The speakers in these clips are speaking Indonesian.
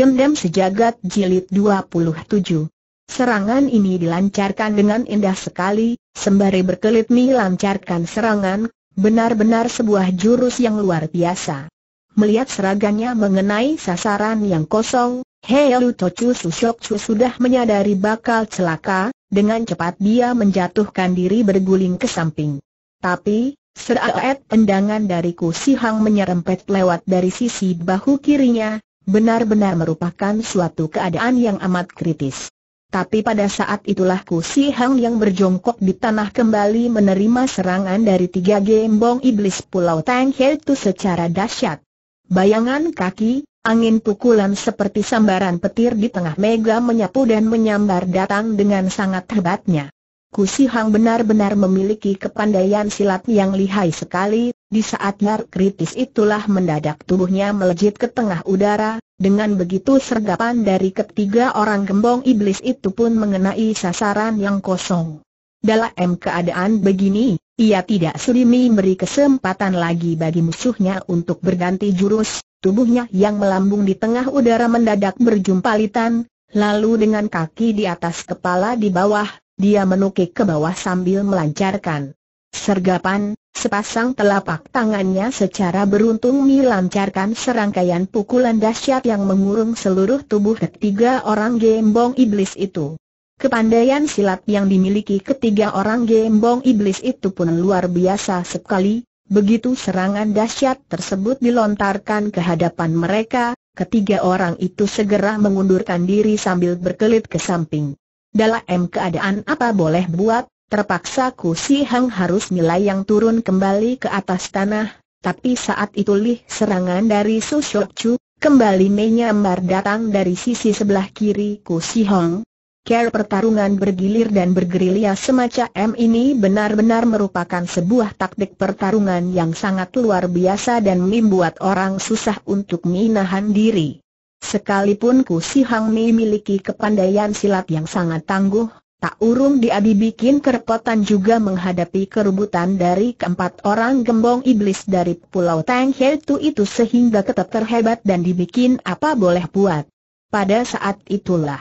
Dendam Sejagat Jilid 27 Serangan ini dilancarkan dengan indah sekali, sembari berkelit lancarkan serangan, benar-benar sebuah jurus yang luar biasa. Melihat seragannya mengenai sasaran yang kosong, Heilu Tochu Susokchu sudah menyadari bakal celaka, dengan cepat dia menjatuhkan diri berguling ke samping. Tapi, Seraet tendangan dari Kusihang menyerempet lewat dari sisi bahu kirinya, Benar-benar merupakan suatu keadaan yang amat kritis. Tapi pada saat itulah Ku Si Hang yang berjongkok di tanah kembali menerima serangan dari tiga gembong iblis Pulau Tang itu secara dahsyat. Bayangan kaki, angin pukulan seperti sambaran petir di tengah mega menyapu dan menyambar datang dengan sangat hebatnya. Kusi Hang benar-benar memiliki kepandaian silat yang lihai sekali, di saat nyar kritis itulah mendadak tubuhnya melejit ke tengah udara, dengan begitu sergapan dari ketiga orang gembong iblis itu pun mengenai sasaran yang kosong. Dalam keadaan begini, ia tidak sudi memberi kesempatan lagi bagi musuhnya untuk berganti jurus, tubuhnya yang melambung di tengah udara mendadak berjumpalitan, lalu dengan kaki di atas kepala di bawah, dia menukik ke bawah sambil melancarkan sergapan, sepasang telapak tangannya secara beruntung melancarkan serangkaian pukulan dahsyat yang mengurung seluruh tubuh ketiga orang gembong iblis itu. Kepandaian silat yang dimiliki ketiga orang gembong iblis itu pun luar biasa sekali, begitu serangan dahsyat tersebut dilontarkan ke hadapan mereka, ketiga orang itu segera mengundurkan diri sambil berkelit ke samping. Dalam keadaan apa boleh buat, terpaksa Ku Si Hang harus nilai yang turun kembali ke atas tanah, tapi saat itu lih serangan dari Su Shok Chu, kembali menyambar datang dari sisi sebelah kiri Ku Si Hang. Ker pertarungan bergilir dan bergerilya semacam ini benar-benar merupakan sebuah taktik pertarungan yang sangat luar biasa dan membuat orang susah untuk menahan diri. Sekalipun Ku Si Hang Mi miliki kepandaian silat yang sangat tangguh, tak urung dia dibikin kerepotan juga menghadapi kerubutan dari keempat orang gembong iblis dari Pulau Tang Tu itu sehingga tetap terhebat dan dibikin apa boleh buat. Pada saat itulah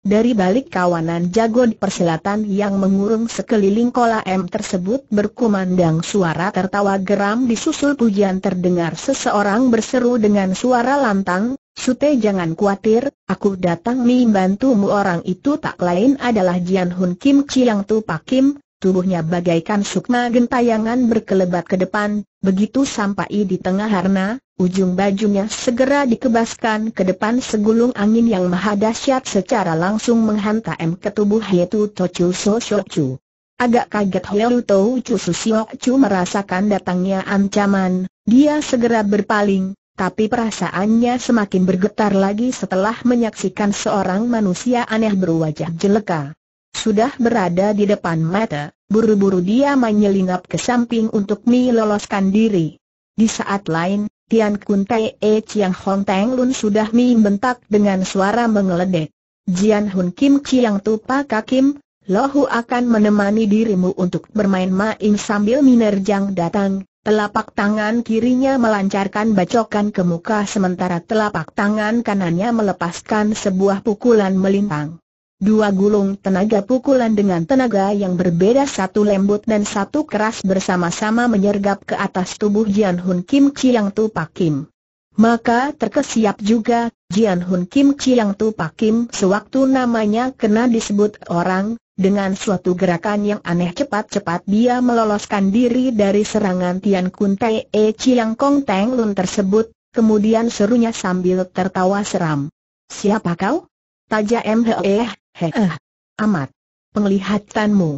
dari balik kawanan jago di persilatan yang mengurung sekeliling kola M tersebut berkumandang suara tertawa geram disusul pujian terdengar seseorang berseru dengan suara lantang, Sute jangan khawatir, aku datang nih membantumu orang itu tak lain adalah Jian Hun Kim Chiang Tu Pakim, tubuhnya bagaikan sukma gentayangan berkelebat ke depan, begitu sampai di tengah harna, Ujung bajunya segera dikebaskan ke depan segulung angin yang maha dahsyat secara langsung menghantam ke tubuh Hetu Tochu So Chu. Agak kaget Hetu Tochu So Chu merasakan datangnya ancaman, dia segera berpaling, tapi perasaannya semakin bergetar lagi setelah menyaksikan seorang manusia aneh berwajah jeleka. Sudah berada di depan mata, buru-buru dia menyelinap ke samping untuk meloloskan diri. Di saat lain, Tian Kun E Chiang Hong Teng Lun sudah membentak dengan suara mengeledek. Jian Hun Kim Chiang Tupa Kakim, Hu akan menemani dirimu untuk bermain-main sambil minerjang datang. Telapak tangan kirinya melancarkan bacokan ke muka sementara telapak tangan kanannya melepaskan sebuah pukulan melintang. Dua gulung tenaga pukulan dengan tenaga yang berbeda satu lembut dan satu keras bersama-sama menyergap ke atas tubuh Jian Hun Kim Chiang Tu Pak Kim. Maka terkesiap juga, Jian Hun Kim Chiang Tu Pak Kim sewaktu namanya kena disebut orang, dengan suatu gerakan yang aneh cepat-cepat dia meloloskan diri dari serangan Tian Kun Tae e Chiang Kong Teng Lun tersebut, kemudian serunya sambil tertawa seram. Siapa kau? Taja M. E Heh, eh. amat. Penglihatanmu.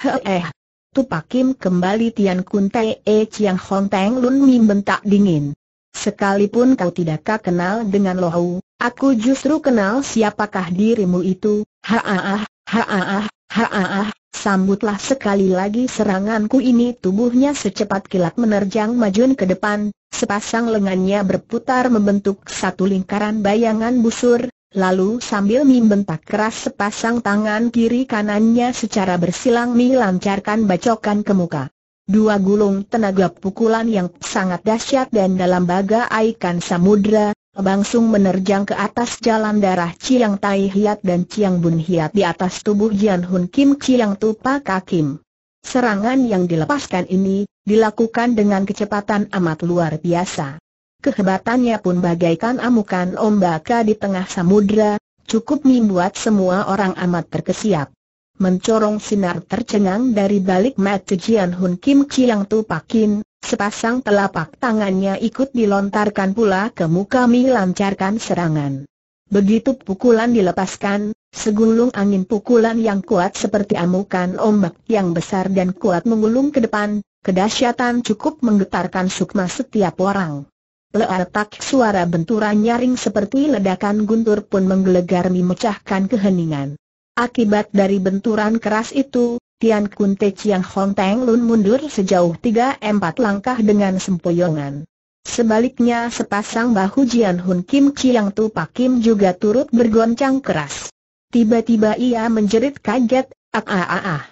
Heh, eh. pakim kembali Tian Kun Te E Chiang Hong Teng Lun Mim bentak dingin. Sekalipun kau tidakkah kenal dengan Lo Hau, aku justru kenal siapakah dirimu itu, haaah, ah, haaah, ah, haaah, ah. Sambutlah sekali lagi seranganku ini tubuhnya secepat kilat menerjang majun ke depan, sepasang lengannya berputar membentuk satu lingkaran bayangan busur, Lalu sambil membentak keras sepasang tangan kiri kanannya secara bersilang lancarkan bacokan ke muka. Dua gulung tenaga pukulan yang sangat dahsyat dan dalam baga ikan samudra, langsung menerjang ke atas jalan darah Ciang Tai Hiat dan Ciang Bun Hiat di atas tubuh Jian Hun Kim Ciang Tupak Kim. Serangan yang dilepaskan ini, dilakukan dengan kecepatan amat luar biasa kehebatannya pun bagaikan amukan ombak di tengah samudra, cukup membuat semua orang amat terkesiap. Mencorong sinar tercengang dari balik mata Jian Hun Kim Chiang Tu Pakin, sepasang telapak tangannya ikut dilontarkan pula ke muka Mi lancarkan serangan. Begitu pukulan dilepaskan, Segulung angin pukulan yang kuat seperti amukan ombak yang besar dan kuat menggulung ke depan, kedahsyatan cukup menggetarkan sukma setiap orang. Letak suara benturan nyaring seperti ledakan guntur pun menggelegar memecahkan keheningan. Akibat dari benturan keras itu, Tian Kun Te Chiang Hong Teng Lun mundur sejauh 3-4 langkah dengan sempoyongan. Sebaliknya sepasang bahu Jian Hun Kim Chiang Tu Pak Kim juga turut bergoncang keras. Tiba-tiba ia menjerit kaget, ah ah ah ah.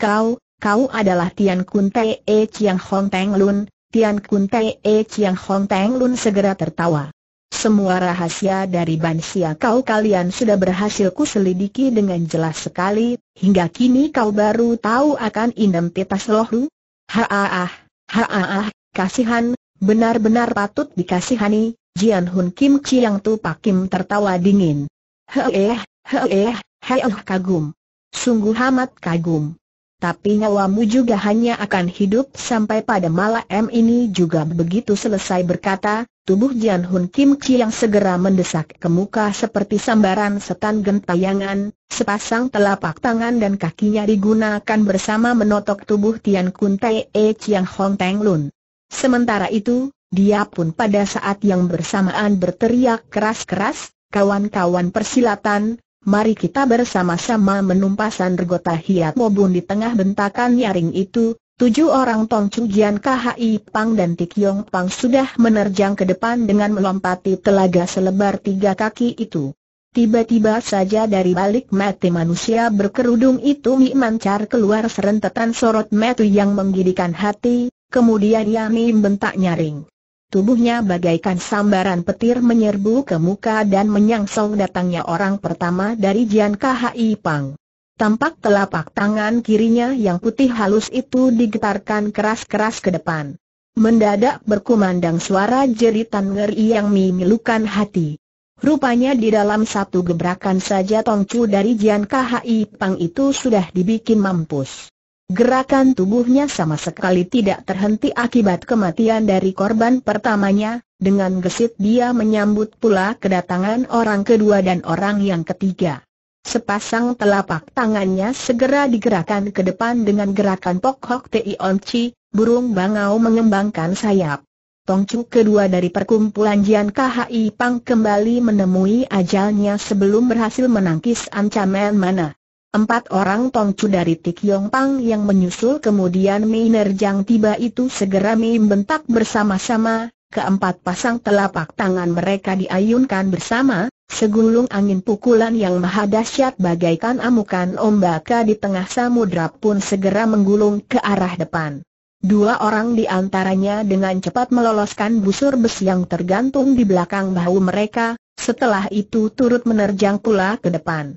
Kau, kau adalah Tian Kun Te eh, Chiang Hong Teng Lun, Tian Kun E Chiang Hong Teng Lun segera tertawa. Semua rahasia dari Bansia kau kalian sudah berhasil kuselidiki dengan jelas sekali, hingga kini kau baru tahu akan identitas lu. Haaah, haaah, kasihan, benar-benar patut dikasihani, Jian Hun Kim Chiang Tu Pak Kim tertawa dingin. Heeh, heeh, heeh kagum. Sungguh amat kagum tapi nyawamu juga hanya akan hidup sampai pada malam ini juga begitu selesai berkata, tubuh Jian Hun Kim Chi yang segera mendesak ke muka seperti sambaran setan gentayangan, sepasang telapak tangan dan kakinya digunakan bersama menotok tubuh Tian Kun Tai E Chiang Hong Teng Lun. Sementara itu, dia pun pada saat yang bersamaan berteriak keras-keras, kawan-kawan persilatan, Mari kita bersama-sama menumpas regota Hiat Mobun di tengah bentakan nyaring itu, Tujuh orang Tong Chujian KHI Pang dan Tik Pang sudah menerjang ke depan dengan melompati telaga selebar tiga kaki itu. Tiba-tiba saja dari balik mata manusia berkerudung itu memancar keluar serentetan sorot metu yang menggidikan hati, kemudian ia bentak nyaring. Tubuhnya bagaikan sambaran petir menyerbu ke muka dan menyangsong datangnya orang pertama dari Jian KHI Pang. Tampak telapak tangan kirinya yang putih halus itu digetarkan keras-keras ke depan. Mendadak berkumandang suara jeritan ngeri yang memilukan hati. Rupanya di dalam satu gebrakan saja Tongcu dari Jian KHI Pang itu sudah dibikin mampus. Gerakan tubuhnya sama sekali tidak terhenti akibat kematian dari korban pertamanya, dengan gesit dia menyambut pula kedatangan orang kedua dan orang yang ketiga. Sepasang telapak tangannya segera digerakkan ke depan dengan gerakan pokok Hok Ti On Chi, burung bangau mengembangkan sayap. Tongcu kedua dari perkumpulan Jian KHI Pang kembali menemui ajalnya sebelum berhasil menangkis ancaman mana. Empat orang Tongcu dari Tik Yong Pang yang menyusul kemudian Mei Nerjang tiba itu segera Mei bersama-sama, keempat pasang telapak tangan mereka diayunkan bersama, segulung angin pukulan yang maha dahsyat bagaikan amukan ombaka di tengah samudra pun segera menggulung ke arah depan. Dua orang di antaranya dengan cepat meloloskan busur besi yang tergantung di belakang bahu mereka, setelah itu turut menerjang pula ke depan.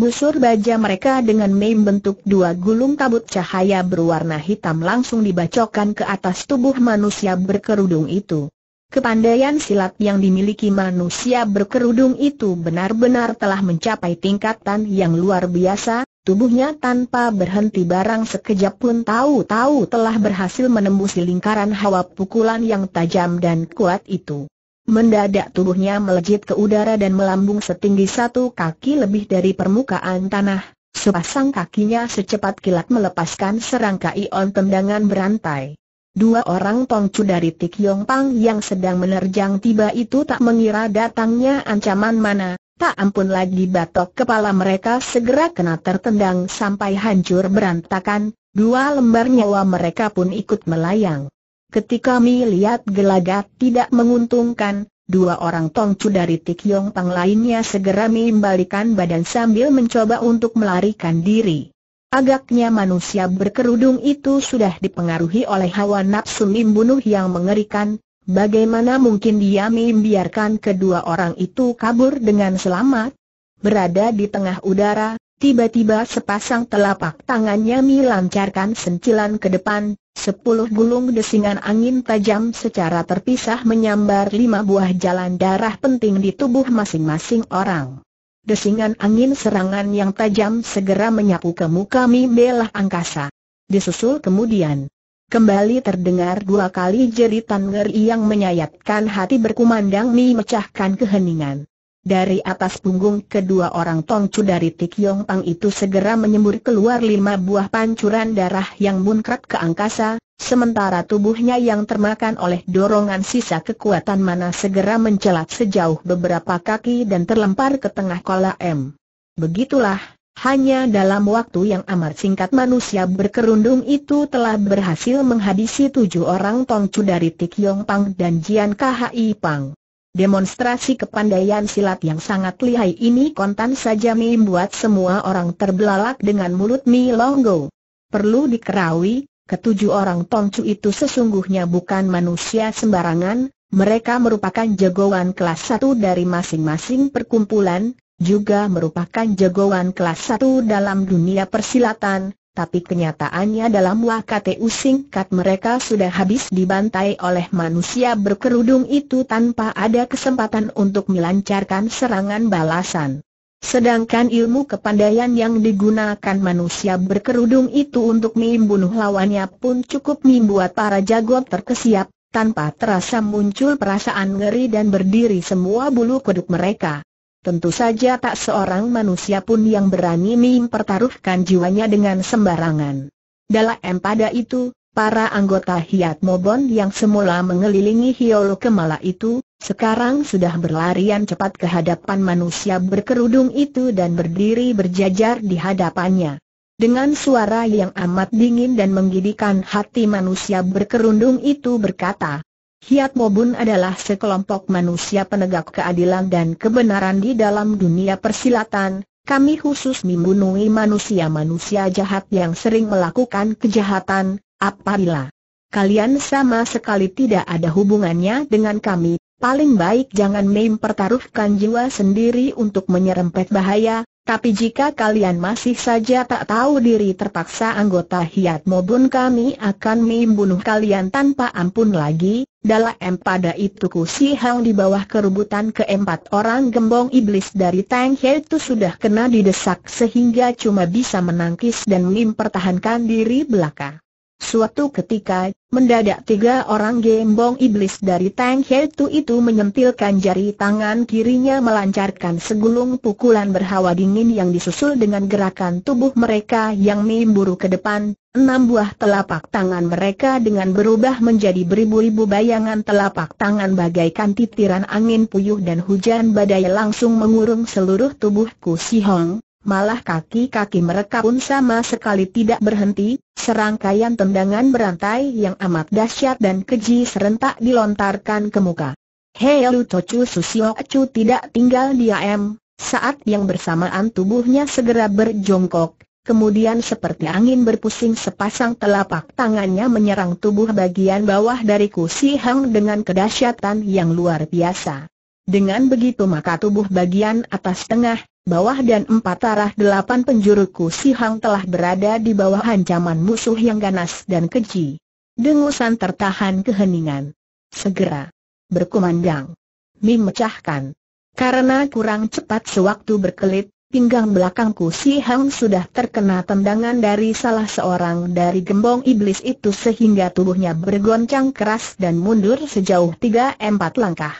Busur baja mereka dengan bentuk dua gulung kabut cahaya berwarna hitam langsung dibacokan ke atas tubuh manusia berkerudung itu. Kepandaian silat yang dimiliki manusia berkerudung itu benar-benar telah mencapai tingkatan yang luar biasa, tubuhnya tanpa berhenti barang sekejap pun tahu-tahu telah berhasil menembus lingkaran hawa pukulan yang tajam dan kuat itu. Mendadak tubuhnya melejit ke udara dan melambung setinggi satu kaki lebih dari permukaan tanah. Sepasang kakinya secepat kilat melepaskan serangkaian ion tendangan berantai. Dua orang tongcu dari Tik Yong Pang yang sedang menerjang tiba itu tak mengira datangnya ancaman mana, tak ampun lagi batok kepala mereka segera kena tertendang sampai hancur berantakan, dua lembar nyawa mereka pun ikut melayang. Ketika Mi lihat gelagat tidak menguntungkan, dua orang tongcu dari Tik Yong Pang lainnya segera Mi membalikan badan sambil mencoba untuk melarikan diri. Agaknya manusia berkerudung itu sudah dipengaruhi oleh hawa nafsu membunuh yang mengerikan, bagaimana mungkin dia membiarkan kedua orang itu kabur dengan selamat? Berada di tengah udara, Tiba-tiba sepasang telapak tangannya melancarkan sentilan ke depan, sepuluh gulung desingan angin tajam secara terpisah menyambar lima buah jalan darah penting di tubuh masing-masing orang. Desingan angin serangan yang tajam segera menyapu ke muka Belah angkasa. Disusul kemudian, kembali terdengar dua kali jeritan ngeri yang menyayatkan hati berkumandang Mi mecahkan keheningan. Dari atas punggung kedua orang Tongcu dari Yong Pang itu segera menyembur keluar lima buah pancuran darah yang munkrat ke angkasa, sementara tubuhnya yang termakan oleh dorongan sisa kekuatan mana segera mencelat sejauh beberapa kaki dan terlempar ke tengah kolam. Begitulah, hanya dalam waktu yang amat singkat manusia berkerundung itu telah berhasil menghabisi tujuh orang Tongcu dari Yong Pang dan Jian Khi Pang. Demonstrasi kepandaian silat yang sangat lihai ini kontan saja membuat semua orang terbelalak dengan mulut Mi Longgo. Perlu dikerawi, ketujuh orang tongcu itu sesungguhnya bukan manusia sembarangan, mereka merupakan jagoan kelas satu dari masing-masing perkumpulan, juga merupakan jagoan kelas satu dalam dunia persilatan, tapi kenyataannya dalam waktu singkat mereka sudah habis dibantai oleh manusia berkerudung itu tanpa ada kesempatan untuk melancarkan serangan balasan. Sedangkan ilmu kepandaian yang digunakan manusia berkerudung itu untuk membunuh lawannya pun cukup membuat para jago terkesiap, tanpa terasa muncul perasaan ngeri dan berdiri semua bulu kuduk mereka. Tentu saja tak seorang manusia pun yang berani mempertaruhkan jiwanya dengan sembarangan. Dalam pada itu, para anggota Hiat Mobon yang semula mengelilingi Hiolo Kemala itu, sekarang sudah berlarian cepat ke hadapan manusia berkerudung itu dan berdiri berjajar di hadapannya. Dengan suara yang amat dingin dan menggidikan hati manusia berkerudung itu berkata, Hiat Mobun adalah sekelompok manusia penegak keadilan dan kebenaran di dalam dunia persilatan, kami khusus membunuhi manusia-manusia jahat yang sering melakukan kejahatan, apabila kalian sama sekali tidak ada hubungannya dengan kami, paling baik jangan mempertaruhkan jiwa sendiri untuk menyerempet bahaya, tapi jika kalian masih saja tak tahu diri terpaksa anggota Hiat Mobun kami akan membunuh kalian tanpa ampun lagi, dalam pada itu Ku Si Hang di bawah kerubutan keempat orang gembong iblis dari Tang He itu sudah kena didesak sehingga cuma bisa menangkis dan mempertahankan diri belaka. Suatu ketika, mendadak tiga orang gembong iblis dari Tang He Tu itu menyentilkan jari tangan kirinya melancarkan segulung pukulan berhawa dingin yang disusul dengan gerakan tubuh mereka yang memburu ke depan, enam buah telapak tangan mereka dengan berubah menjadi beribu-ribu bayangan telapak tangan bagaikan titiran angin puyuh dan hujan badai langsung mengurung seluruh tubuh tubuhku Si Hong. Malah kaki-kaki mereka pun sama sekali tidak berhenti, serangkaian tendangan berantai yang amat dahsyat dan keji serentak dilontarkan ke muka. Hei Lu Tocu Susio Acu tidak tinggal diam, saat yang bersamaan tubuhnya segera berjongkok, kemudian seperti angin berpusing sepasang telapak tangannya menyerang tubuh bagian bawah dari Kusi Hang dengan kedahsyatan yang luar biasa. Dengan begitu maka tubuh bagian atas tengah bawah dan empat arah delapan penjuruku Hang telah berada di bawah ancaman musuh yang ganas dan keji. Dengusan tertahan keheningan. Segera berkumandang. Mim mecahkan. Karena kurang cepat sewaktu berkelit, pinggang belakangku si Hang sudah terkena tendangan dari salah seorang dari gembong iblis itu sehingga tubuhnya bergoncang keras dan mundur sejauh tiga empat langkah.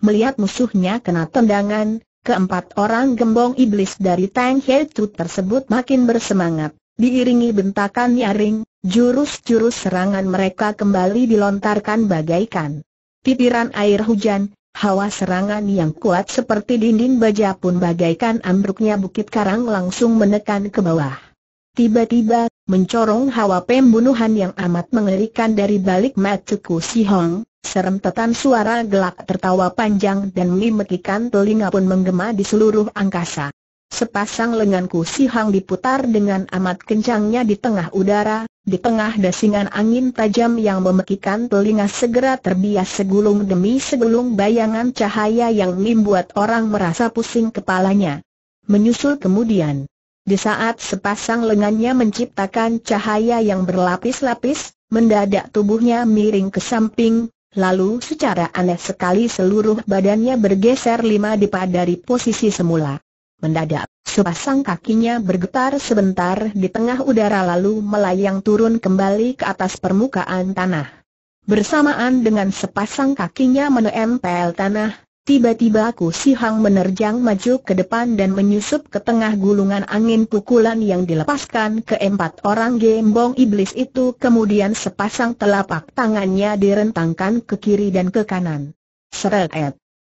Melihat musuhnya kena tendangan, Keempat orang gembong iblis dari Tang He Tu tersebut makin bersemangat, diiringi bentakan nyaring, jurus-jurus serangan mereka kembali dilontarkan bagaikan titiran air hujan, hawa serangan yang kuat seperti dinding baja pun bagaikan ambruknya bukit karang langsung menekan ke bawah. Tiba-tiba mencorong hawa pembunuhan yang amat mengerikan dari balik Si Hong. Serem tetan suara gelak tertawa panjang dan memekikan telinga pun menggema di seluruh angkasa. Sepasang lenganku Hong diputar dengan amat kencangnya di tengah udara, di tengah dasingan angin tajam yang memekikan telinga segera terbias segulung demi segulung bayangan cahaya yang membuat orang merasa pusing kepalanya. Menyusul kemudian, di saat sepasang lengannya menciptakan cahaya yang berlapis-lapis, mendadak tubuhnya miring ke samping, lalu secara aneh sekali seluruh badannya bergeser lima dipa dari posisi semula. Mendadak, sepasang kakinya bergetar sebentar di tengah udara lalu melayang turun kembali ke atas permukaan tanah. Bersamaan dengan sepasang kakinya menempel tanah, Tiba-tiba aku sihang menerjang maju ke depan dan menyusup ke tengah gulungan angin pukulan yang dilepaskan keempat orang gembong iblis itu kemudian sepasang telapak tangannya direntangkan ke kiri dan ke kanan. Seret.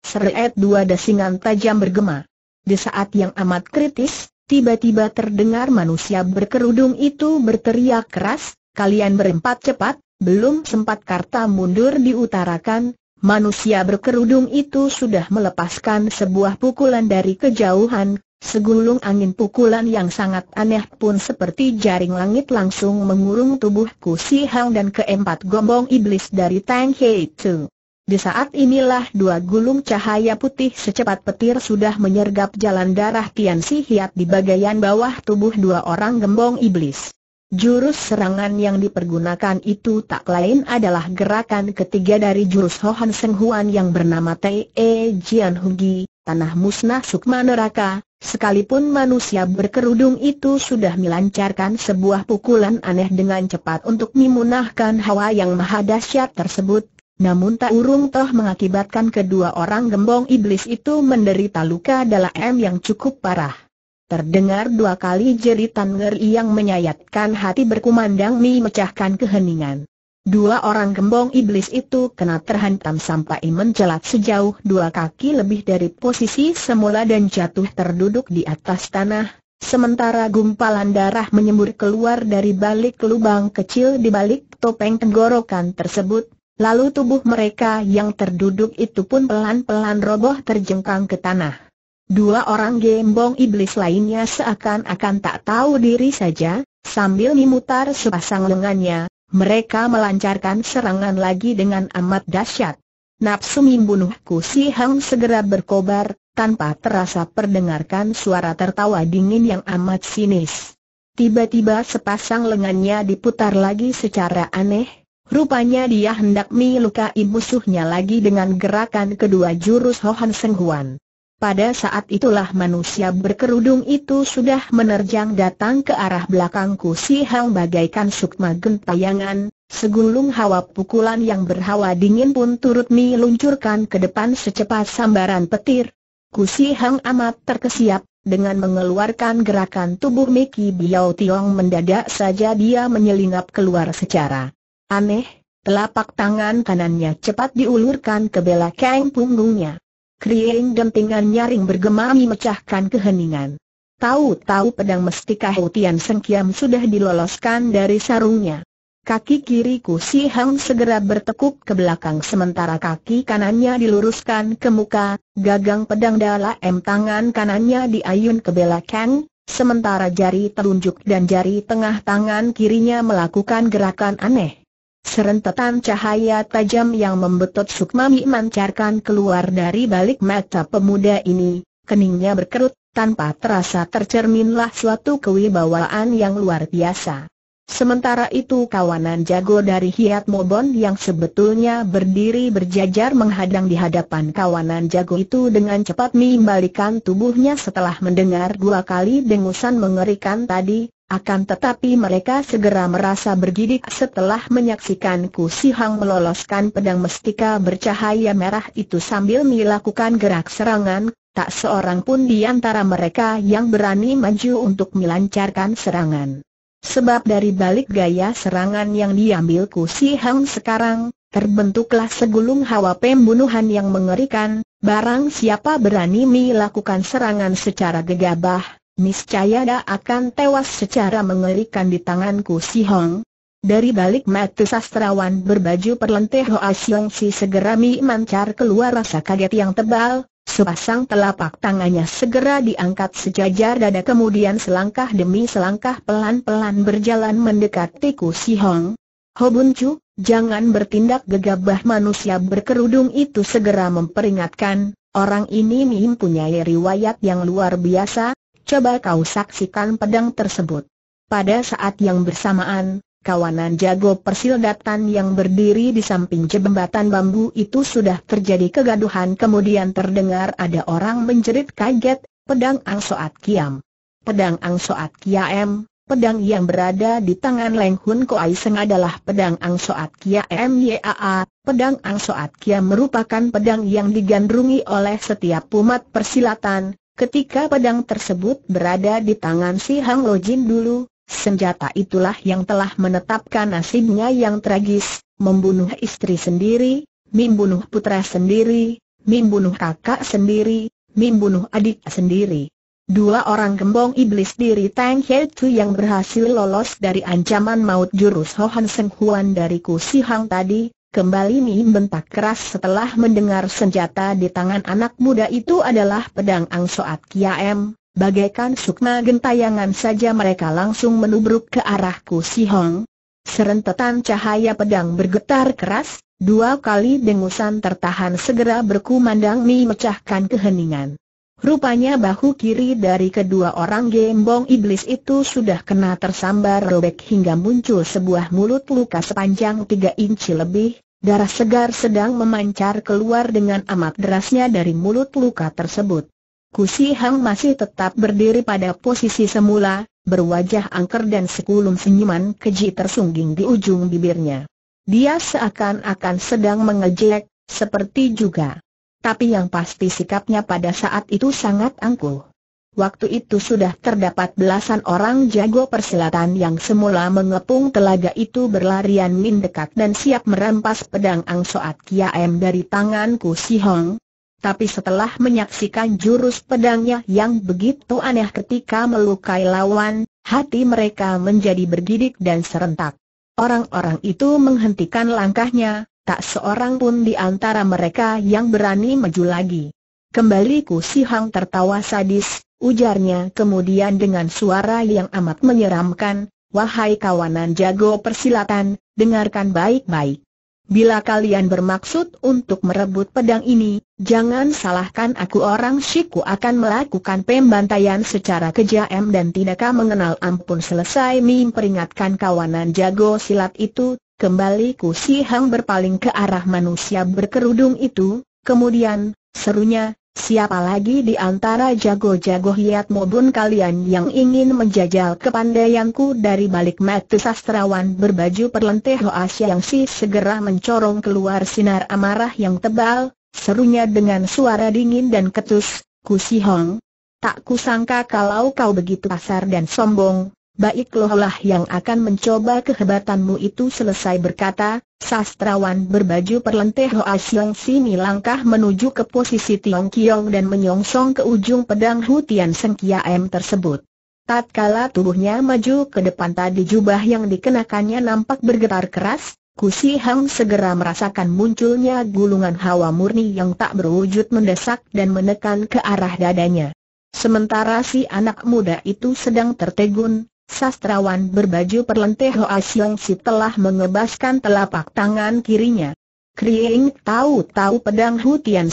Seret dua desingan tajam bergema. Di saat yang amat kritis, tiba-tiba terdengar manusia berkerudung itu berteriak keras, kalian berempat cepat, belum sempat karta mundur diutarakan, Manusia berkerudung itu sudah melepaskan sebuah pukulan dari kejauhan, segulung angin pukulan yang sangat aneh pun seperti jaring langit langsung mengurung tubuhku si Hang dan keempat gombong iblis dari Tang He Tzu. Di saat inilah dua gulung cahaya putih secepat petir sudah menyergap jalan darah Tian Si Hiat di bagian bawah tubuh dua orang gembong iblis. Jurus serangan yang dipergunakan itu tak lain adalah gerakan ketiga dari jurus Hohan Seng Huan yang bernama Te E Jian Hugi, Tanah Musnah Sukma Neraka, Sekalipun manusia berkerudung itu sudah melancarkan sebuah pukulan aneh dengan cepat untuk memunahkan hawa yang maha dahsyat tersebut, namun tak urung toh mengakibatkan kedua orang gembong iblis itu menderita luka dalam yang cukup parah. Terdengar dua kali jeritan ngeri yang menyayatkan hati berkumandang Mi mecahkan keheningan. Dua orang gembong iblis itu kena terhantam sampai menjelat sejauh dua kaki lebih dari posisi semula dan jatuh terduduk di atas tanah, sementara gumpalan darah menyembur keluar dari balik lubang kecil di balik topeng tenggorokan tersebut, lalu tubuh mereka yang terduduk itu pun pelan-pelan roboh terjengkang ke tanah. Dua orang gembong iblis lainnya seakan-akan tak tahu diri saja, sambil memutar sepasang lengannya, mereka melancarkan serangan lagi dengan amat dahsyat. Nafsu membunuhku si Hang segera berkobar, tanpa terasa perdengarkan suara tertawa dingin yang amat sinis. Tiba-tiba sepasang lengannya diputar lagi secara aneh, Rupanya dia hendak melukai musuhnya lagi dengan gerakan kedua jurus Hohan Senghuan. Pada saat itulah manusia berkerudung itu sudah menerjang datang ke arah belakangku si Hang bagaikan sukma gentayangan, segulung hawa pukulan yang berhawa dingin pun turut meluncurkan ke depan secepat sambaran petir. Kusi Hang amat terkesiap, dengan mengeluarkan gerakan tubuh Miki Biao Tiong mendadak saja dia menyelinap keluar secara aneh, telapak tangan kanannya cepat diulurkan ke belakang punggungnya. Krieng dentingan nyaring bergema memecahkan keheningan. Tahu-tahu pedang mestika Hutian Sengkiam sudah diloloskan dari sarungnya. Kaki kiriku Ku Si Hang segera bertekuk ke belakang sementara kaki kanannya diluruskan ke muka, gagang pedang Dala M tangan kanannya diayun ke belakang, sementara jari telunjuk dan jari tengah tangan kirinya melakukan gerakan aneh. Serentetan cahaya tajam yang membetot Sukmami memancarkan keluar dari balik mata pemuda ini, keningnya berkerut, tanpa terasa tercerminlah suatu kewibawaan yang luar biasa. Sementara itu kawanan jago dari Hiat Mobon yang sebetulnya berdiri berjajar menghadang di hadapan kawanan jago itu dengan cepat membalikan tubuhnya setelah mendengar dua kali dengusan mengerikan tadi, akan tetapi mereka segera merasa bergidik setelah menyaksikan Ku Si Hang meloloskan pedang mestika bercahaya merah itu sambil melakukan gerak serangan, tak seorang pun di antara mereka yang berani maju untuk melancarkan serangan. Sebab dari balik gaya serangan yang diambil Ku Si Hang sekarang, terbentuklah segulung hawa pembunuhan yang mengerikan, barang siapa berani melakukan serangan secara gegabah, Niscaya dia akan tewas secara mengerikan di tanganku si Hong. Dari balik mata sastrawan berbaju perlenteh Hoa Siong Si segera mi mancar keluar rasa kaget yang tebal, sepasang telapak tangannya segera diangkat sejajar dada kemudian selangkah demi selangkah pelan-pelan berjalan mendekati ku si Hong. Ho Bun Chu, jangan bertindak gegabah manusia berkerudung itu segera memperingatkan, Orang ini mempunyai riwayat yang luar biasa, coba kau saksikan pedang tersebut. Pada saat yang bersamaan, kawanan jago persilatan yang berdiri di samping jembatan bambu itu sudah terjadi kegaduhan kemudian terdengar ada orang menjerit kaget, pedang Ang Soat Kiam. Pedang Ang Soat Kiam, pedang yang berada di tangan Leng Hun Ko Seng adalah pedang Ang Soat Kiam Yaa, pedang Ang Soat Kiam merupakan pedang yang digandrungi oleh setiap umat persilatan, Ketika pedang tersebut berada di tangan si Hang Lo Jin dulu, senjata itulah yang telah menetapkan nasibnya yang tragis, membunuh istri sendiri, membunuh putra sendiri, membunuh kakak sendiri, membunuh adik sendiri. Dua orang gembong iblis diri Tang He Tu yang berhasil lolos dari ancaman maut jurus Hohan Seng Huan dari Ku Si Hang tadi, Kembali Mim bentak keras setelah mendengar senjata di tangan anak muda itu adalah pedang Angsoat Kiam, bagaikan sukma gentayangan saja mereka langsung menubruk ke arahku Si Hong. Serentetan cahaya pedang bergetar keras, dua kali dengusan tertahan segera berkumandang Mi mecahkan keheningan. Rupanya bahu kiri dari kedua orang gembong iblis itu sudah kena tersambar robek hingga muncul sebuah mulut luka sepanjang tiga inci lebih, Darah segar sedang memancar keluar dengan amat derasnya dari mulut luka tersebut. Kusi Hang masih tetap berdiri pada posisi semula, berwajah angker dan sekulum senyuman keji tersungging di ujung bibirnya. Dia seakan-akan sedang mengejek, seperti juga. Tapi yang pasti sikapnya pada saat itu sangat angkuh. Waktu itu sudah terdapat belasan orang jago persilatan yang semula mengepung telaga itu berlarian mendekat dan siap merampas pedang Ang Soat M dari tanganku Si Hong. Tapi setelah menyaksikan jurus pedangnya yang begitu aneh ketika melukai lawan, hati mereka menjadi bergidik dan serentak. Orang-orang itu menghentikan langkahnya, tak seorang pun di antara mereka yang berani maju lagi. Kembali Ku Si Hang tertawa sadis, ujarnya kemudian dengan suara yang amat menyeramkan, wahai kawanan jago persilatan, dengarkan baik-baik. Bila kalian bermaksud untuk merebut pedang ini, jangan salahkan aku orang Shiku akan melakukan pembantaian secara kejam dan tidakkah mengenal ampun selesai Mim peringatkan kawanan jago silat itu, kembali ku si Hang berpaling ke arah manusia berkerudung itu, kemudian, serunya, Siapa lagi di antara jago-jago hiat mobun kalian yang ingin menjajal kepandaianku dari balik mata sastrawan berbaju perlenteh Asia yang si segera mencorong keluar sinar amarah yang tebal, serunya dengan suara dingin dan ketus, Ku Si Hong. Tak kusangka kalau kau begitu kasar dan sombong, baik lah yang akan mencoba kehebatanmu itu selesai berkata, sastrawan berbaju perlenteh Hoa Siong Sini langkah menuju ke posisi Tiong Kiong dan menyongsong ke ujung pedang Hutian Seng m tersebut. Tatkala tubuhnya maju ke depan tadi jubah yang dikenakannya nampak bergetar keras, Kusi Hang segera merasakan munculnya gulungan hawa murni yang tak berwujud mendesak dan menekan ke arah dadanya. Sementara si anak muda itu sedang tertegun, Sastrawan berbaju perlenteh Hoa Siong Si telah mengebaskan telapak tangan kirinya. Kriing tahu-tahu pedang Hutian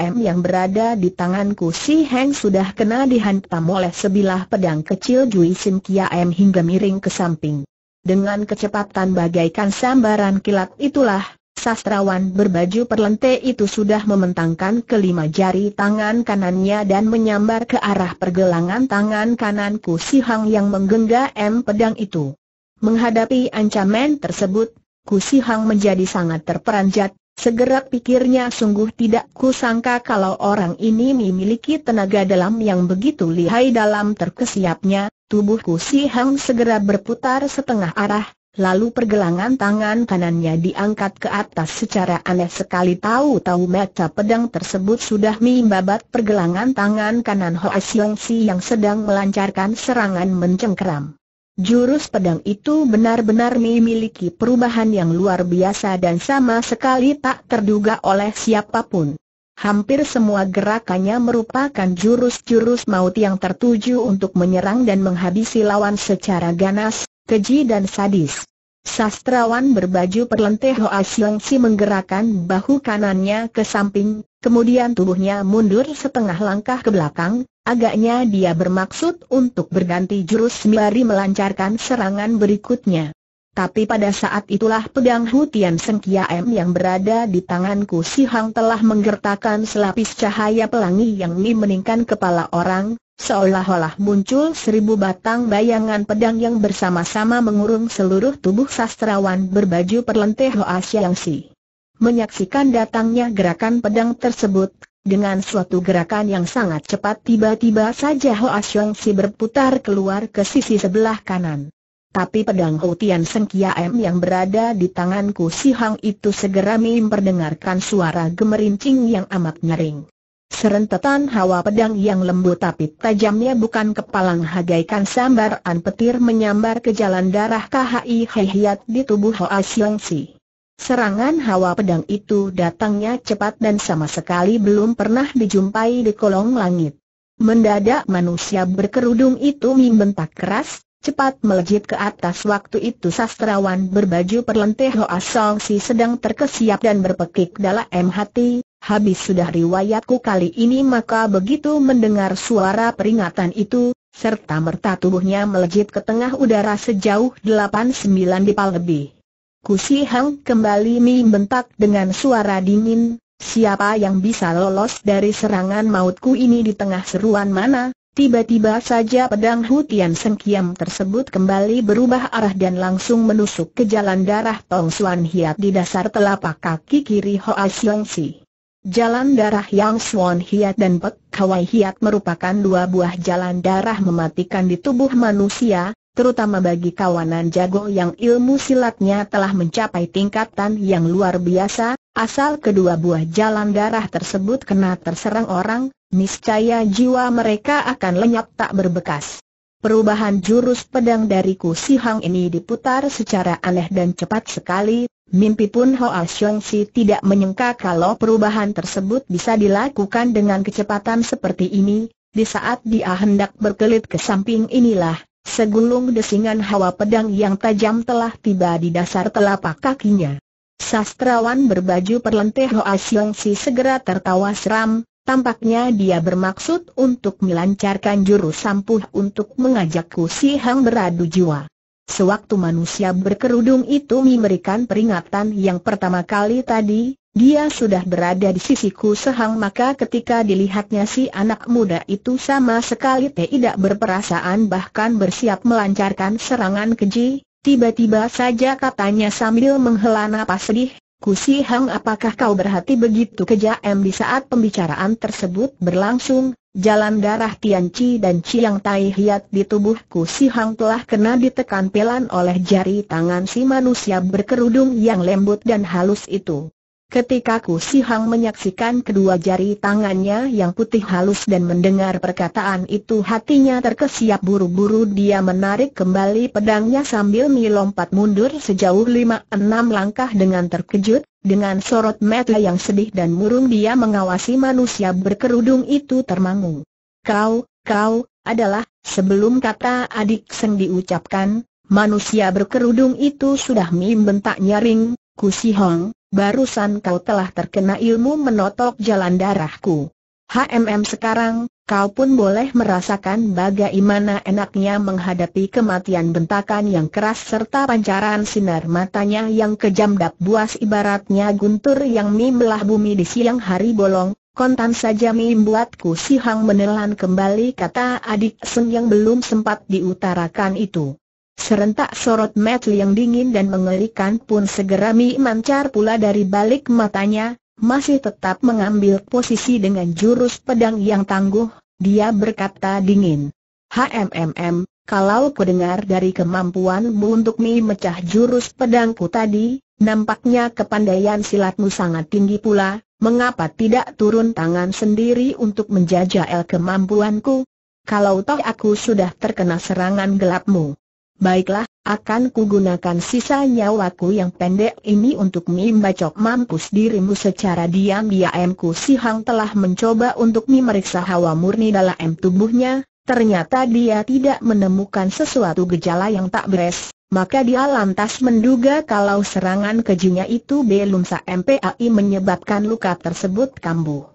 M yang berada di tanganku si Heng sudah kena dihantam oleh sebilah pedang kecil Jui Sim M hingga miring ke samping. Dengan kecepatan bagaikan sambaran kilat itulah, Sastrawan berbaju perlente itu sudah mementangkan kelima jari tangan kanannya dan menyambar ke arah pergelangan tangan kananku si Hang yang menggenggam pedang itu. Menghadapi ancaman tersebut, Ku Si Hang menjadi sangat terperanjat, segera pikirnya sungguh tidak kusangka kalau orang ini memiliki tenaga dalam yang begitu lihai dalam terkesiapnya, tubuh Si Hang segera berputar setengah arah, Lalu pergelangan tangan kanannya diangkat ke atas secara aneh sekali tahu-tahu mata pedang tersebut sudah membabat pergelangan tangan kanan Hoa Siong Si yang sedang melancarkan serangan mencengkeram. Jurus pedang itu benar-benar memiliki perubahan yang luar biasa dan sama sekali tak terduga oleh siapapun. Hampir semua gerakannya merupakan jurus-jurus maut yang tertuju untuk menyerang dan menghabisi lawan secara ganas, keji dan sadis. Sastrawan berbaju perlenteh Hoa Siang Si menggerakkan bahu kanannya ke samping, kemudian tubuhnya mundur setengah langkah ke belakang, agaknya dia bermaksud untuk berganti jurus sembari melancarkan serangan berikutnya. Tapi pada saat itulah pedang Hutian Seng m yang berada di tanganku Si Hang telah menggertakkan selapis cahaya pelangi yang meningkan kepala orang, Seolah-olah muncul seribu batang bayangan pedang yang bersama-sama mengurung seluruh tubuh sastrawan berbaju perlenteh Hoa Siang Si. Menyaksikan datangnya gerakan pedang tersebut, dengan suatu gerakan yang sangat cepat tiba-tiba saja Hoa Xiong Si berputar keluar ke sisi sebelah kanan. Tapi pedang Ho Tian Seng Kia M yang berada di tanganku Si Hang itu segera memperdengarkan suara gemerincing yang amat nyering. Serentetan hawa pedang yang lembut tapi tajamnya bukan kepalang hagaikan sambaran petir menyambar ke jalan darah KHI Hehiat di tubuh Hoa Xiong Si. Serangan hawa pedang itu datangnya cepat dan sama sekali belum pernah dijumpai di kolong langit. Mendadak manusia berkerudung itu membentak keras, cepat melejit ke atas waktu itu sastrawan berbaju perlenteh Hoa Song Si sedang terkesiap dan berpekik dalam hati, habis sudah riwayatku kali ini maka begitu mendengar suara peringatan itu, serta merta tubuhnya melejit ke tengah udara sejauh 8-9 dipal lebih. Kusi Hang kembali membentak dengan suara dingin, siapa yang bisa lolos dari serangan mautku ini di tengah seruan mana? Tiba-tiba saja pedang Hutian Sengkiam tersebut kembali berubah arah dan langsung menusuk ke jalan darah Tong Suan Hiat di dasar telapak kaki kiri Hoa Xiong Si. Jalan darah Yang Swan Hiat dan Pek Kawai Hiat merupakan dua buah jalan darah mematikan di tubuh manusia, terutama bagi kawanan jago yang ilmu silatnya telah mencapai tingkatan yang luar biasa, asal kedua buah jalan darah tersebut kena terserang orang, niscaya jiwa mereka akan lenyap tak berbekas. Perubahan jurus pedang dari Ku Hang ini diputar secara aneh dan cepat sekali, Mimpi pun Hoa Si tidak menyangka kalau perubahan tersebut bisa dilakukan dengan kecepatan seperti ini, di saat dia hendak berkelit ke samping inilah, segulung desingan hawa pedang yang tajam telah tiba di dasar telapak kakinya. Sastrawan berbaju perlenteh Hoa Si segera tertawa seram, Tampaknya dia bermaksud untuk melancarkan jurus sampuh untuk mengajakku si Hang beradu jiwa. Sewaktu manusia berkerudung itu memberikan peringatan yang pertama kali tadi, dia sudah berada di sisiku sehang maka ketika dilihatnya si anak muda itu sama sekali tidak berperasaan bahkan bersiap melancarkan serangan keji, tiba-tiba saja katanya sambil menghela napas sedih, Kusi Hang apakah kau berhati begitu kejam di saat pembicaraan tersebut berlangsung, jalan darah Tian Chi dan Chiang Tai Hiat di tubuh Kusi Hang telah kena ditekan pelan oleh jari tangan si manusia berkerudung yang lembut dan halus itu. Ketika Ku Sihang menyaksikan kedua jari tangannya yang putih halus dan mendengar perkataan itu hatinya terkesiap buru-buru dia menarik kembali pedangnya sambil melompat mundur sejauh lima enam langkah dengan terkejut, dengan sorot mata yang sedih dan murung dia mengawasi manusia berkerudung itu termangu. Kau, kau, adalah, sebelum kata adik seng diucapkan, manusia berkerudung itu sudah membentak nyaring, Ku Sihang, barusan kau telah terkena ilmu menotok jalan darahku. HMM sekarang, kau pun boleh merasakan bagaimana enaknya menghadapi kematian bentakan yang keras serta pancaran sinar matanya yang kejam dap buas ibaratnya guntur yang membelah bumi di siang hari bolong, kontan saja membuatku sihang menelan kembali kata adik sen yang belum sempat diutarakan itu. Serentak sorot metel yang dingin dan mengerikan pun segera memancar pula dari balik matanya, masih tetap mengambil posisi dengan jurus pedang yang tangguh, dia berkata dingin. HMMM, kalau ku dengar dari kemampuanmu untuk memecah jurus pedangku tadi, nampaknya kepandaian silatmu sangat tinggi pula, mengapa tidak turun tangan sendiri untuk menjajal kemampuanku? Kalau toh aku sudah terkena serangan gelapmu. Baiklah, akan kugunakan sisa nyawaku yang pendek ini untuk membacok mampus dirimu secara diam-diam Ku Si Hang telah mencoba untuk memeriksa hawa murni dalam tubuhnya, ternyata dia tidak menemukan sesuatu gejala yang tak beres, maka dia lantas menduga kalau serangan kejunya itu belum sampai MPAI menyebabkan luka tersebut kambuh.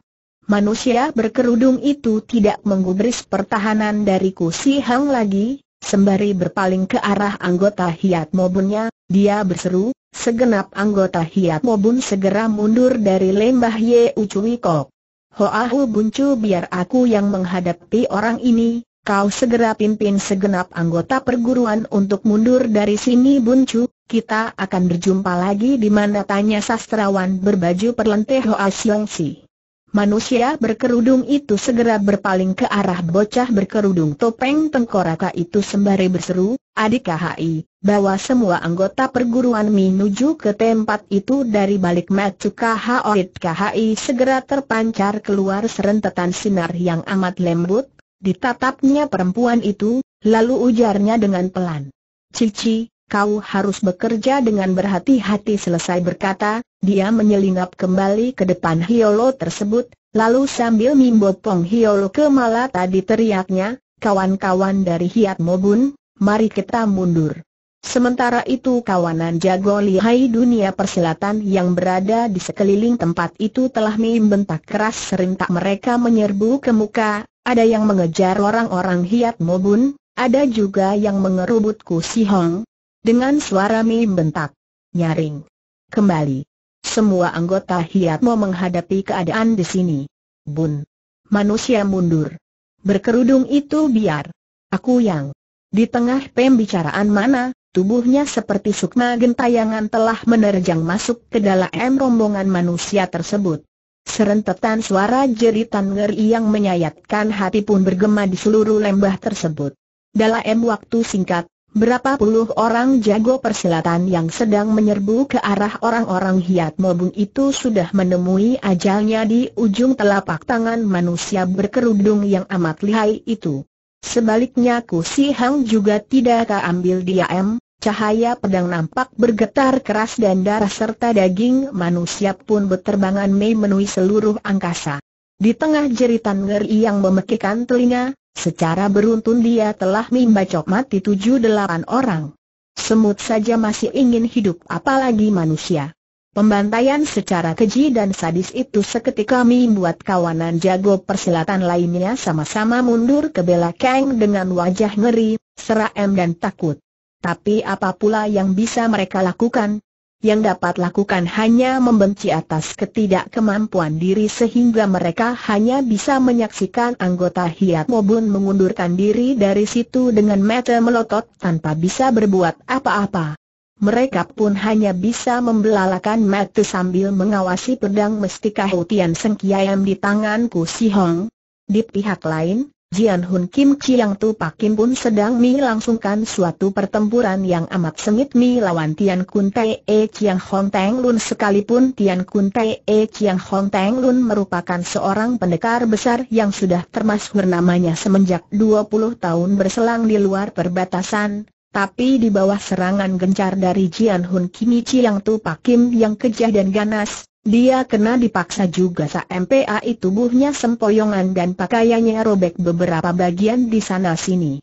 Manusia berkerudung itu tidak menggubris pertahanan dari Ku Hang lagi, Sembari berpaling ke arah anggota Hiat Mobunnya, dia berseru, segenap anggota Hiat Mobun segera mundur dari lembah Ye Ucui Kok. Hoahu Buncu biar aku yang menghadapi orang ini, kau segera pimpin segenap anggota perguruan untuk mundur dari sini Buncu, kita akan berjumpa lagi di mana tanya sastrawan berbaju perlenteh Hoa Si. Manusia berkerudung itu segera berpaling ke arah bocah berkerudung topeng tengkoraka itu sembari berseru, adik KHI, bawa semua anggota perguruan menuju ke tempat itu dari balik macu KHOIT KHI segera terpancar keluar serentetan sinar yang amat lembut, ditatapnya perempuan itu, lalu ujarnya dengan pelan. Cici, kau harus bekerja dengan berhati-hati selesai berkata, dia menyelinap kembali ke depan Hiolo tersebut, lalu sambil mimbopong Hiolo ke mala tadi teriaknya, kawan-kawan dari Hiat Mobun, mari kita mundur. Sementara itu kawanan jago lihai dunia persilatan yang berada di sekeliling tempat itu telah membentak keras serintak mereka menyerbu ke muka, ada yang mengejar orang-orang hiat mobun, ada juga yang mengerubut Ku Si Hong dengan suara mim bentak. Nyaring. Kembali. Semua anggota Hiat mau menghadapi keadaan di sini. Bun. Manusia mundur. Berkerudung itu biar. Aku yang. Di tengah pembicaraan mana, tubuhnya seperti sukma gentayangan telah menerjang masuk ke dalam rombongan manusia tersebut. Serentetan suara jeritan ngeri yang menyayatkan hati pun bergema di seluruh lembah tersebut. Dalam waktu singkat, Berapa puluh orang jago persilatan yang sedang menyerbu ke arah orang-orang Hiat Mobun itu sudah menemui ajalnya di ujung telapak tangan manusia berkerudung yang amat lihai itu. Sebaliknya ku si Hang juga tidak ambil diam, cahaya pedang nampak bergetar keras dan darah serta daging manusia pun berterbangan memenuhi seluruh angkasa. Di tengah jeritan ngeri yang memekikan telinga, Secara beruntun dia telah membacok mati tujuh delapan orang. Semut saja masih ingin hidup apalagi manusia. Pembantaian secara keji dan sadis itu seketika membuat kawanan jago persilatan lainnya sama-sama mundur ke belakang dengan wajah ngeri, seram dan takut. Tapi apa pula yang bisa mereka lakukan? yang dapat lakukan hanya membenci atas ketidakkemampuan diri sehingga mereka hanya bisa menyaksikan anggota Hiat Mobun mengundurkan diri dari situ dengan mata melotot tanpa bisa berbuat apa-apa. Mereka pun hanya bisa membelalakan mata sambil mengawasi pedang mestika Hutian Sengkiayam di tanganku Si Hong. Di pihak lain, Jian Hun Kim Chiang Tu Pak Kim pun sedang melangsungkan suatu pertempuran yang amat sengit melawan Tian Kun Tae E Chiang Hong Teng Lun sekalipun Tian Kun Tae E Chiang Hong Teng Lun merupakan seorang pendekar besar yang sudah termasuk namanya semenjak 20 tahun berselang di luar perbatasan, tapi di bawah serangan gencar dari Jian Hun Kim Chiang Tu Pak Kim yang kejah dan ganas, dia kena dipaksa juga sampai tubuhnya sempoyongan dan pakaiannya robek beberapa bagian di sana-sini.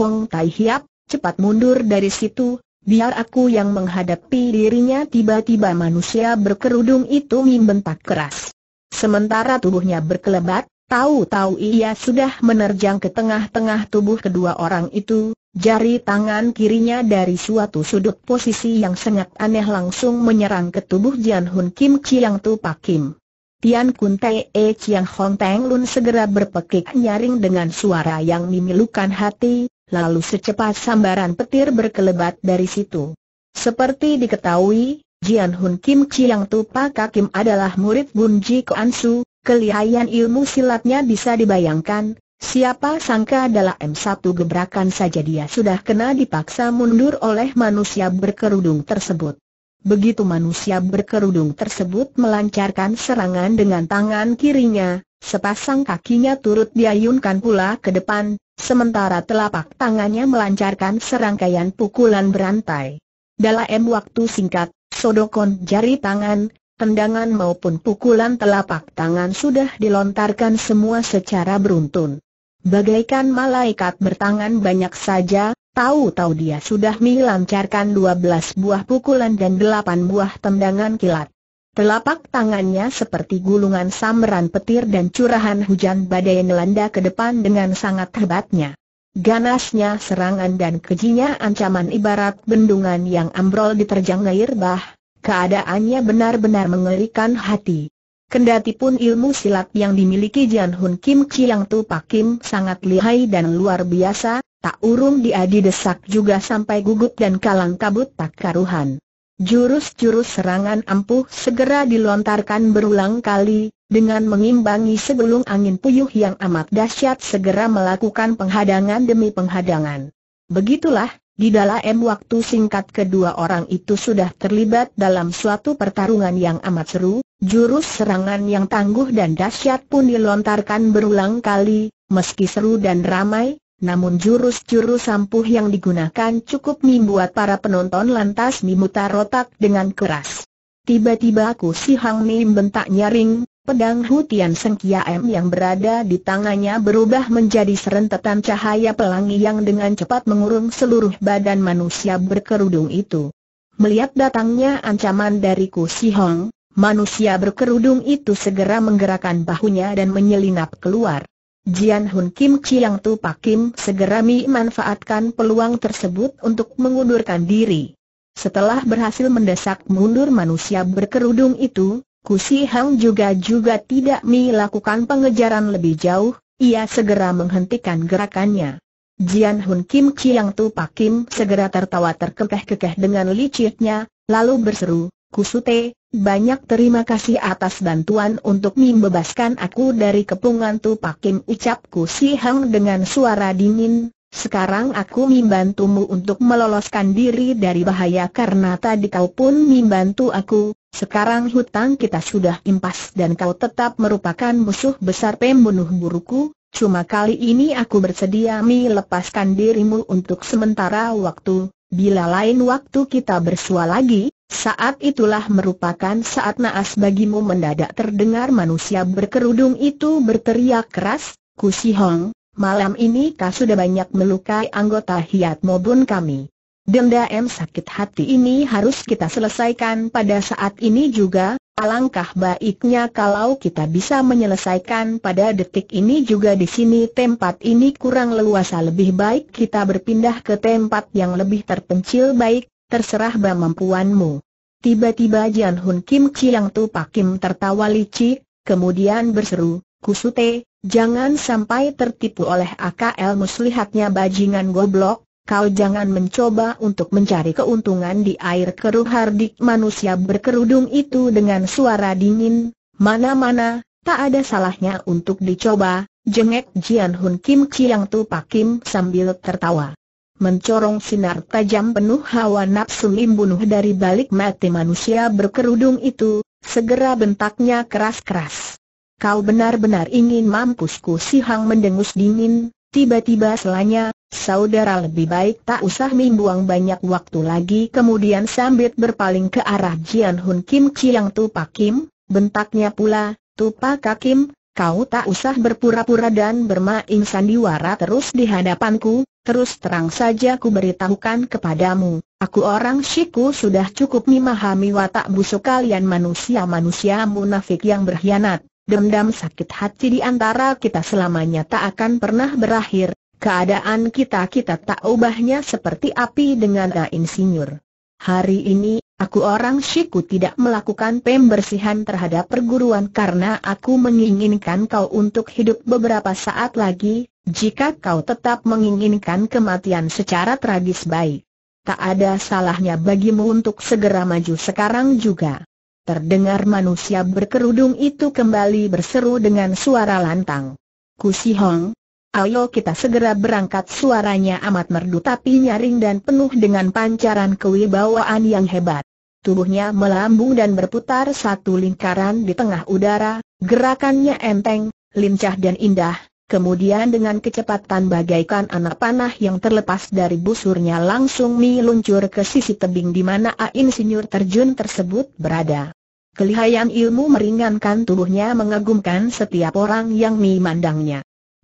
Hong Tai Hiap, cepat mundur dari situ, biar aku yang menghadapi dirinya tiba-tiba manusia berkerudung itu membentak keras. Sementara tubuhnya berkelebat, tahu-tahu ia sudah menerjang ke tengah-tengah tubuh kedua orang itu, Jari tangan kirinya dari suatu sudut posisi yang sangat aneh langsung menyerang ke tubuh Jian Hun Kim Chiang Tu Pak Kim. Tian Kun Tae E Chiang Hong Teng Lun segera berpekik nyaring dengan suara yang memilukan hati, lalu secepat sambaran petir berkelebat dari situ. Seperti diketahui, Jian Hun Kim Chiang Tu Pak Kim adalah murid Bun Ji Kuan Su, kelihayan ilmu silatnya bisa dibayangkan, Siapa sangka dalam satu gebrakan saja dia sudah kena dipaksa mundur oleh manusia berkerudung tersebut. Begitu manusia berkerudung tersebut melancarkan serangan dengan tangan kirinya, sepasang kakinya turut diayunkan pula ke depan, sementara telapak tangannya melancarkan serangkaian pukulan berantai. Dalam waktu singkat, sodokon jari tangan, tendangan maupun pukulan telapak tangan sudah dilontarkan semua secara beruntun. Bagaikan malaikat bertangan banyak saja, tahu-tahu dia sudah melancarkan belas buah pukulan dan delapan buah tendangan kilat. Telapak tangannya seperti gulungan sambaran petir dan curahan hujan badai melanda ke depan dengan sangat hebatnya. Ganasnya serangan dan kejinya ancaman ibarat bendungan yang ambrol diterjang air bah. Keadaannya benar-benar mengerikan hati. Kendati pun ilmu silat yang dimiliki Jian Hun Kim Chiang Tu Pak Kim sangat lihai dan luar biasa, tak urung dia didesak juga sampai gugup dan kalang kabut tak karuhan. Jurus-jurus serangan ampuh segera dilontarkan berulang kali, dengan mengimbangi segelung angin puyuh yang amat dahsyat segera melakukan penghadangan demi penghadangan. Begitulah, di dalam waktu singkat kedua orang itu sudah terlibat dalam suatu pertarungan yang amat seru, jurus serangan yang tangguh dan dahsyat pun dilontarkan berulang kali, meski seru dan ramai, namun jurus-jurus sampuh yang digunakan cukup membuat para penonton lantas memutar otak dengan keras. Tiba-tiba aku si Hang Mim bentak nyaring, Pedang Hutian M yang berada di tangannya berubah menjadi serentetan cahaya pelangi yang dengan cepat mengurung seluruh badan manusia berkerudung itu. Melihat datangnya ancaman dari Ku Si Hong, manusia berkerudung itu segera menggerakkan bahunya dan menyelinap keluar. Jian Hun Kim Chiang Tu Pak Kim segera memanfaatkan peluang tersebut untuk mengundurkan diri. Setelah berhasil mendesak mundur manusia berkerudung itu, Kusi Hang juga juga tidak melakukan pengejaran lebih jauh, ia segera menghentikan gerakannya. Jian Hun Kim Chiang Tu Pak Kim segera tertawa terkekeh-kekeh dengan liciknya, lalu berseru, Kusute, banyak terima kasih atas bantuan untuk membebaskan aku dari kepungan Pak Kim ucap Kusi Hang dengan suara dingin. Sekarang aku membantumu untuk meloloskan diri dari bahaya karena tadi kau pun membantu aku, sekarang hutang kita sudah impas dan kau tetap merupakan musuh besar pembunuh buruku, cuma kali ini aku bersedia melepaskan dirimu untuk sementara waktu, bila lain waktu kita bersua lagi, saat itulah merupakan saat naas bagimu mendadak terdengar manusia berkerudung itu berteriak keras, Ku si Hong, malam ini kau sudah banyak melukai anggota Hiat Mobun kami. Dendam sakit hati ini harus kita selesaikan pada saat ini juga, alangkah baiknya kalau kita bisa menyelesaikan pada detik ini juga di sini tempat ini kurang leluasa lebih baik kita berpindah ke tempat yang lebih terpencil baik, terserah kemampuanmu. Tiba-tiba Jian Hun Kim yang Tu Pakim tertawa licik, kemudian berseru, Kusute, jangan sampai tertipu oleh AKL muslihatnya bajingan goblok, kau jangan mencoba untuk mencari keuntungan di air keruh hardik manusia berkerudung itu dengan suara dingin, mana-mana, tak ada salahnya untuk dicoba, jengek Jian Hun Kim Chiang Tu Kim sambil tertawa. Mencorong sinar tajam penuh hawa nafsu membunuh dari balik mati manusia berkerudung itu, segera bentaknya keras-keras. Kau benar-benar ingin mampusku si Hang mendengus dingin, tiba-tiba selanya, Saudara lebih baik tak usah membuang banyak waktu lagi Kemudian sambit berpaling ke arah Jian Hun Kim Chiang Tupak Kim Bentaknya pula, Tupak Kim, kau tak usah berpura-pura dan bermain sandiwara terus di hadapanku Terus terang saja ku beritahukan kepadamu Aku orang Shiku sudah cukup memahami watak busuk kalian manusia-manusia munafik yang berkhianat Dendam sakit hati di antara kita selamanya tak akan pernah berakhir, Keadaan kita-kita tak ubahnya seperti api dengan insinyur. Hari ini, aku orang shiku tidak melakukan pembersihan terhadap perguruan karena aku menginginkan kau untuk hidup beberapa saat lagi, jika kau tetap menginginkan kematian secara tragis baik. Tak ada salahnya bagimu untuk segera maju sekarang juga. Terdengar manusia berkerudung itu kembali berseru dengan suara lantang. Kusi Hong, Ayo kita segera berangkat suaranya amat merdu tapi nyaring dan penuh dengan pancaran kewibawaan yang hebat. Tubuhnya melambung dan berputar satu lingkaran di tengah udara, gerakannya enteng, lincah dan indah, kemudian dengan kecepatan bagaikan anak panah yang terlepas dari busurnya langsung meluncur ke sisi tebing di mana insinyur terjun tersebut berada. Kelihayan ilmu meringankan tubuhnya mengagumkan setiap orang yang memandangnya.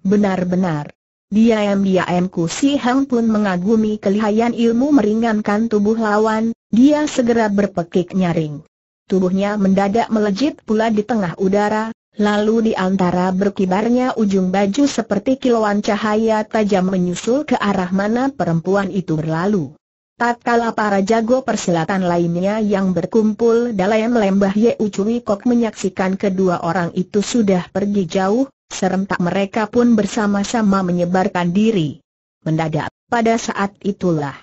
Benar-benar. diam diamku Ku Si Hang pun mengagumi kelihayan ilmu meringankan tubuh lawan, dia segera berpekik nyaring. Tubuhnya mendadak melejit pula di tengah udara, lalu di antara berkibarnya ujung baju seperti kilauan cahaya tajam menyusul ke arah mana perempuan itu berlalu. Tatkala para jago persilatan lainnya yang berkumpul dalam lembah Ye Ucui Kok menyaksikan kedua orang itu sudah pergi jauh, Serentak mereka pun bersama-sama menyebarkan diri. Mendadak, pada saat itulah,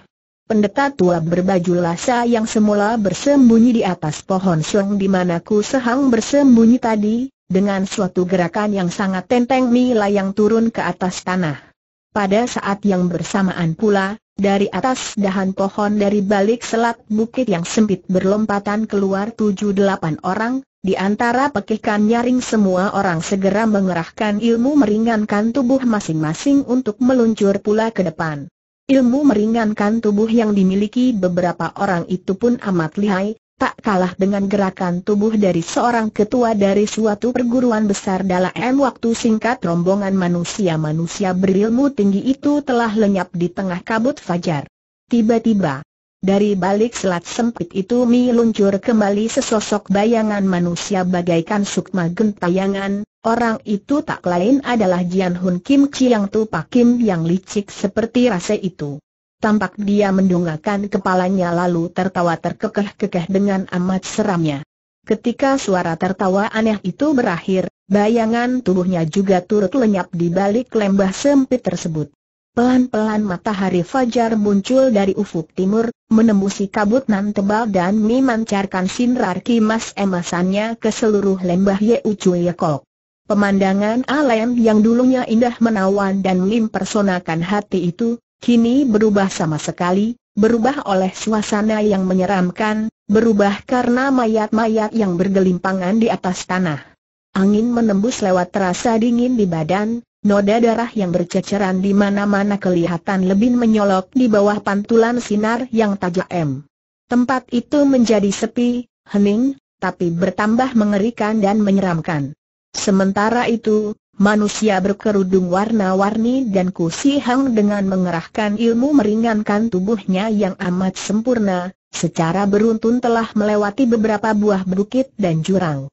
pendeta tua berbaju lasa yang semula bersembunyi di atas pohon song di mana Ku Sehang bersembunyi tadi, dengan suatu gerakan yang sangat tenteng yang turun ke atas tanah. Pada saat yang bersamaan pula, dari atas dahan pohon dari balik selat bukit yang sempit berlompatan keluar tujuh delapan orang, di antara pekikan nyaring semua orang segera mengerahkan ilmu meringankan tubuh masing-masing untuk meluncur pula ke depan. Ilmu meringankan tubuh yang dimiliki beberapa orang itu pun amat lihai, tak kalah dengan gerakan tubuh dari seorang ketua dari suatu perguruan besar dalam waktu singkat rombongan manusia-manusia berilmu tinggi itu telah lenyap di tengah kabut fajar. Tiba-tiba, dari balik selat sempit itu meluncur kembali sesosok bayangan manusia bagaikan sukma gentayangan, orang itu tak lain adalah Jian Hun Kim Chiang Pak Kim yang licik seperti rasa itu. Tampak dia mendongakkan kepalanya lalu tertawa terkekeh-kekeh dengan amat seramnya. Ketika suara tertawa aneh itu berakhir, bayangan tubuhnya juga turut lenyap di balik lembah sempit tersebut. Pelan-pelan matahari fajar muncul dari ufuk timur, menembusi kabut nan tebal dan memancarkan sinar kimas emasannya ke seluruh lembah Yeu Pemandangan alam yang dulunya indah menawan dan mempersonakan hati itu, kini berubah sama sekali, berubah oleh suasana yang menyeramkan, berubah karena mayat-mayat yang bergelimpangan di atas tanah. Angin menembus lewat terasa dingin di badan, Noda darah yang berceceran di mana-mana kelihatan lebih menyolok di bawah pantulan sinar yang tajam. Tempat itu menjadi sepi, hening, tapi bertambah mengerikan dan menyeramkan. Sementara itu, manusia berkerudung warna-warni dan kusi hang dengan mengerahkan ilmu meringankan tubuhnya yang amat sempurna, secara beruntun telah melewati beberapa buah bukit dan jurang.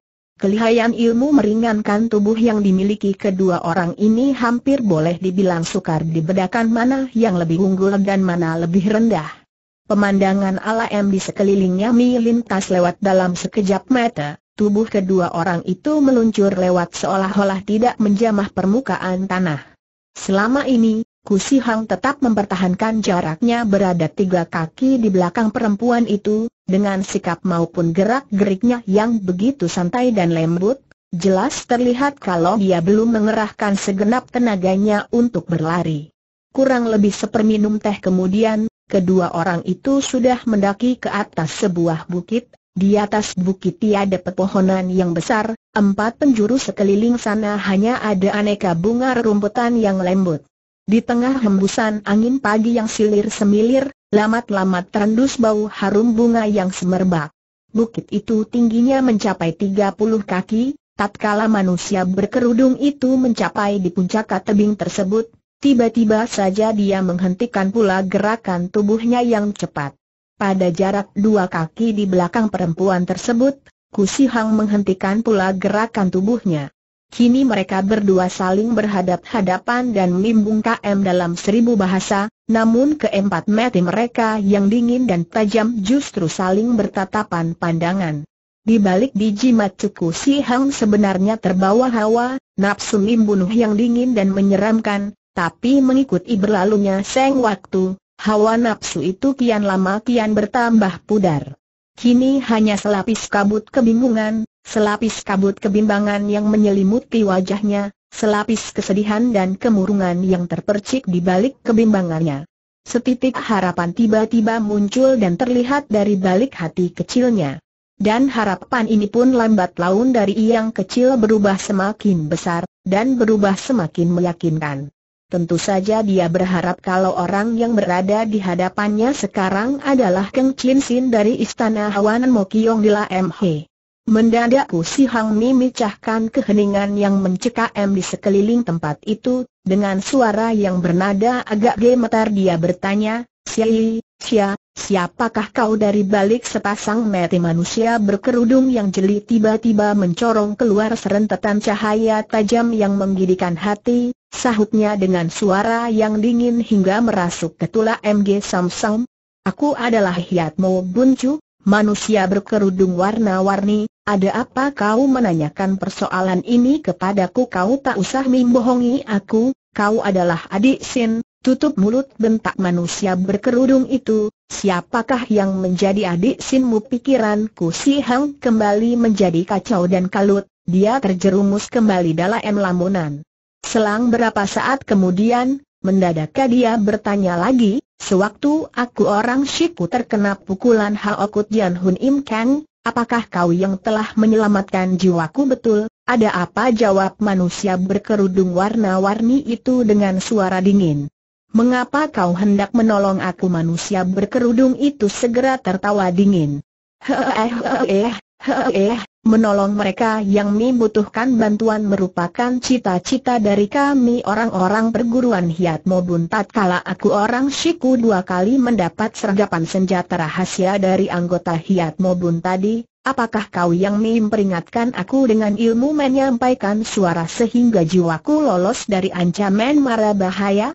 Kelihayan ilmu meringankan tubuh yang dimiliki kedua orang ini hampir boleh dibilang sukar dibedakan mana yang lebih unggul dan mana lebih rendah. Pemandangan ala alam di sekelilingnya melintas lewat dalam sekejap mata, tubuh kedua orang itu meluncur lewat seolah-olah tidak menjamah permukaan tanah. Selama ini, Kusi Hang tetap mempertahankan jaraknya berada tiga kaki di belakang perempuan itu, dengan sikap maupun gerak-geriknya yang begitu santai dan lembut, jelas terlihat kalau dia belum mengerahkan segenap tenaganya untuk berlari. Kurang lebih seperminum teh kemudian, kedua orang itu sudah mendaki ke atas sebuah bukit, di atas bukit tiada pepohonan yang besar, empat penjuru sekeliling sana hanya ada aneka bunga rerumputan yang lembut. Di tengah hembusan angin pagi yang silir-semilir, lamat-lamat terendus bau harum bunga yang semerbak. Bukit itu tingginya mencapai 30 kaki, tatkala manusia berkerudung itu mencapai di puncak tebing tersebut, tiba-tiba saja dia menghentikan pula gerakan tubuhnya yang cepat. Pada jarak dua kaki di belakang perempuan tersebut, Kusihang menghentikan pula gerakan tubuhnya. Kini mereka berdua saling berhadap-hadapan dan membungkam KM dalam seribu bahasa, namun keempat mati mereka yang dingin dan tajam justru saling bertatapan pandangan. Di balik biji matcuku si Hang sebenarnya terbawa hawa, nafsu membunuh yang dingin dan menyeramkan, tapi mengikuti berlalunya seng waktu, hawa nafsu itu kian lama kian bertambah pudar. Kini hanya selapis kabut kebingungan, selapis kabut kebimbangan yang menyelimuti wajahnya, selapis kesedihan dan kemurungan yang terpercik di balik kebimbangannya. Setitik harapan tiba-tiba muncul dan terlihat dari balik hati kecilnya. Dan harapan ini pun lambat laun dari yang kecil berubah semakin besar, dan berubah semakin meyakinkan. Tentu saja dia berharap kalau orang yang berada di hadapannya sekarang adalah Keng Chin Sin dari Istana Hawanan Mokiong di Lamhe. Mendadak si Hang Mi mecahkan keheningan yang mencekam di sekeliling tempat itu, dengan suara yang bernada agak gemetar dia bertanya, Xia, Xia, Siapakah kau dari balik sepasang mata manusia berkerudung yang jeli tiba-tiba mencorong keluar serentetan cahaya tajam yang menggidikan hati, sahutnya dengan suara yang dingin hingga merasuk ke tulang MG Samsam. Aku adalah Hiatmo Buncu, manusia berkerudung warna-warni, ada apa kau menanyakan persoalan ini kepadaku kau tak usah membohongi aku, kau adalah adik Sin, Tutup mulut bentak manusia berkerudung itu, siapakah yang menjadi adik sinmu pikiranku si Hang kembali menjadi kacau dan kalut, dia terjerumus kembali dalam lamunan. Selang berapa saat kemudian, mendadak dia bertanya lagi, sewaktu aku orang Shiku terkena pukulan Haokut Jian Hun Im Kang, apakah kau yang telah menyelamatkan jiwaku betul? Ada apa jawab manusia berkerudung warna-warni itu dengan suara dingin? Mengapa kau hendak menolong aku manusia berkerudung itu segera tertawa dingin. Heeh menolong mereka yang membutuhkan bantuan merupakan cita-cita dari kami orang-orang perguruan hiat mobuntat kala aku orang siku dua kali mendapat sergapan senjata rahasia dari anggota hiat mobun tadi. Apakah kau yang memperingatkan aku dengan ilmu menyampaikan suara sehingga jiwaku lolos dari ancaman mara bahaya?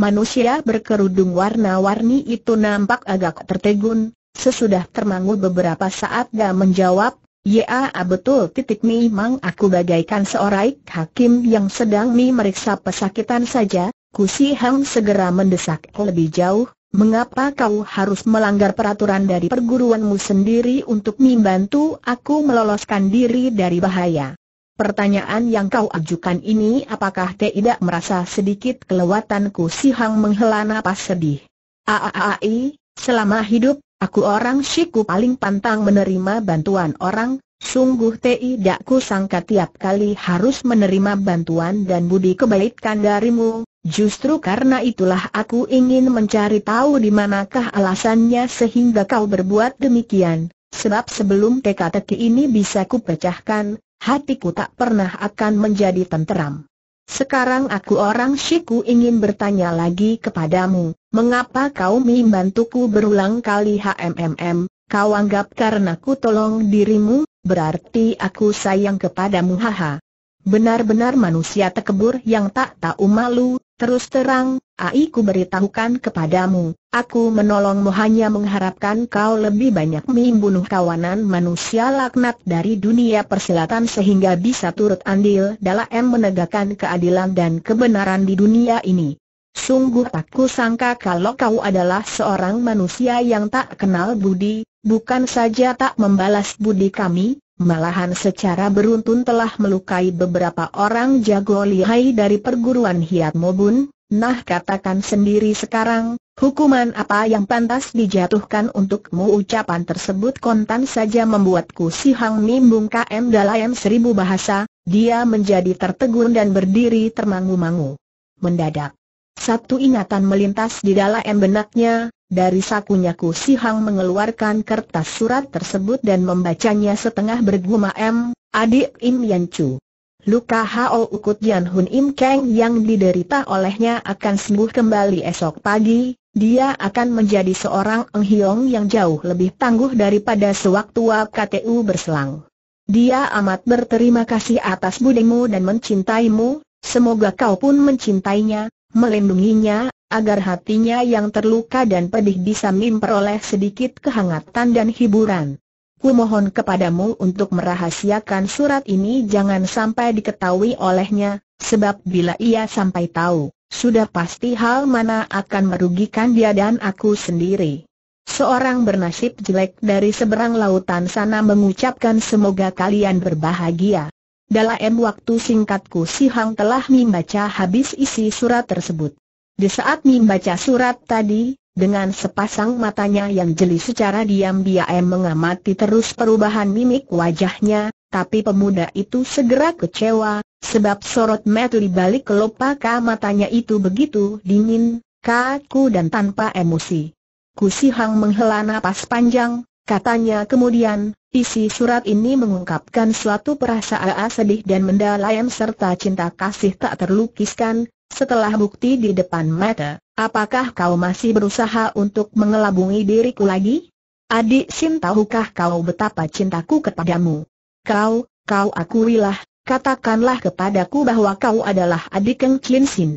Manusia berkerudung warna-warni itu nampak agak tertegun, sesudah termangu beberapa saat dia menjawab, Ya betul titik mang aku bagaikan seorang hakim yang sedang mi meriksa pesakitan saja, Kusi Hang segera mendesak lebih jauh, mengapa kau harus melanggar peraturan dari perguruanmu sendiri untuk membantu aku meloloskan diri dari bahaya? Pertanyaan yang kau ajukan ini apakah tidak merasa sedikit kelewatanku si Hang menghela napas sedih. Aaai, selama hidup, aku orang siku paling pantang menerima bantuan orang, sungguh tidak ku sangka tiap kali harus menerima bantuan dan budi kebaikan darimu, justru karena itulah aku ingin mencari tahu di manakah alasannya sehingga kau berbuat demikian. Sebab sebelum teka-teki ini bisa kupecahkan, hatiku tak pernah akan menjadi tenteram. Sekarang aku orang shiku ingin bertanya lagi kepadamu, mengapa kau membantuku berulang kali HMMM, kau anggap karena ku tolong dirimu, berarti aku sayang kepadamu haha. Benar-benar manusia tekebur yang tak tahu malu, Terus terang, aku beritahukan kepadamu, aku menolongmu hanya mengharapkan kau lebih banyak membunuh kawanan manusia laknat dari dunia persilatan sehingga bisa turut andil dalam menegakkan keadilan dan kebenaran di dunia ini. Sungguh tak sangka kalau kau adalah seorang manusia yang tak kenal budi, bukan saja tak membalas budi kami, Malahan secara beruntun telah melukai beberapa orang jago lihai dari perguruan Hiat Mobun, nah katakan sendiri sekarang, hukuman apa yang pantas dijatuhkan untukmu ucapan tersebut kontan saja membuatku si Hang Nimbung KM dalam seribu bahasa, dia menjadi tertegun dan berdiri termangu-mangu. Mendadak. Satu ingatan melintas di dalam benaknya, dari sakunya Ku Si Hang mengeluarkan kertas surat tersebut dan membacanya setengah bergumam, adik Im Yan Chu. Luka Hao Ukut Yan Hun Im Kang yang diderita olehnya akan sembuh kembali esok pagi, dia akan menjadi seorang Eng Hiong yang jauh lebih tangguh daripada sewaktu KTU berselang. Dia amat berterima kasih atas budimu dan mencintaimu, semoga kau pun mencintainya, melindunginya, agar hatinya yang terluka dan pedih bisa memperoleh sedikit kehangatan dan hiburan. Ku mohon kepadamu untuk merahasiakan surat ini jangan sampai diketahui olehnya, sebab bila ia sampai tahu, sudah pasti hal mana akan merugikan dia dan aku sendiri. Seorang bernasib jelek dari seberang lautan sana mengucapkan semoga kalian berbahagia. Dalam waktu singkatku si Hang telah membaca habis isi surat tersebut. Di saat membaca surat tadi, dengan sepasang matanya yang jeli secara diam-diam mengamati terus perubahan mimik wajahnya, tapi pemuda itu segera kecewa, sebab sorot mata di balik kelopaka matanya itu begitu dingin, kaku dan tanpa emosi. Kusihang menghela napas panjang, katanya kemudian, isi surat ini mengungkapkan suatu perasaan sedih dan mendalam serta cinta kasih tak terlukiskan, setelah bukti di depan mata, apakah kau masih berusaha untuk mengelabungi diriku lagi? Adik Sin tahukah kau betapa cintaku kepadamu? Kau, kau akuilah, katakanlah kepadaku bahwa kau adalah adik Keng Chin Sin.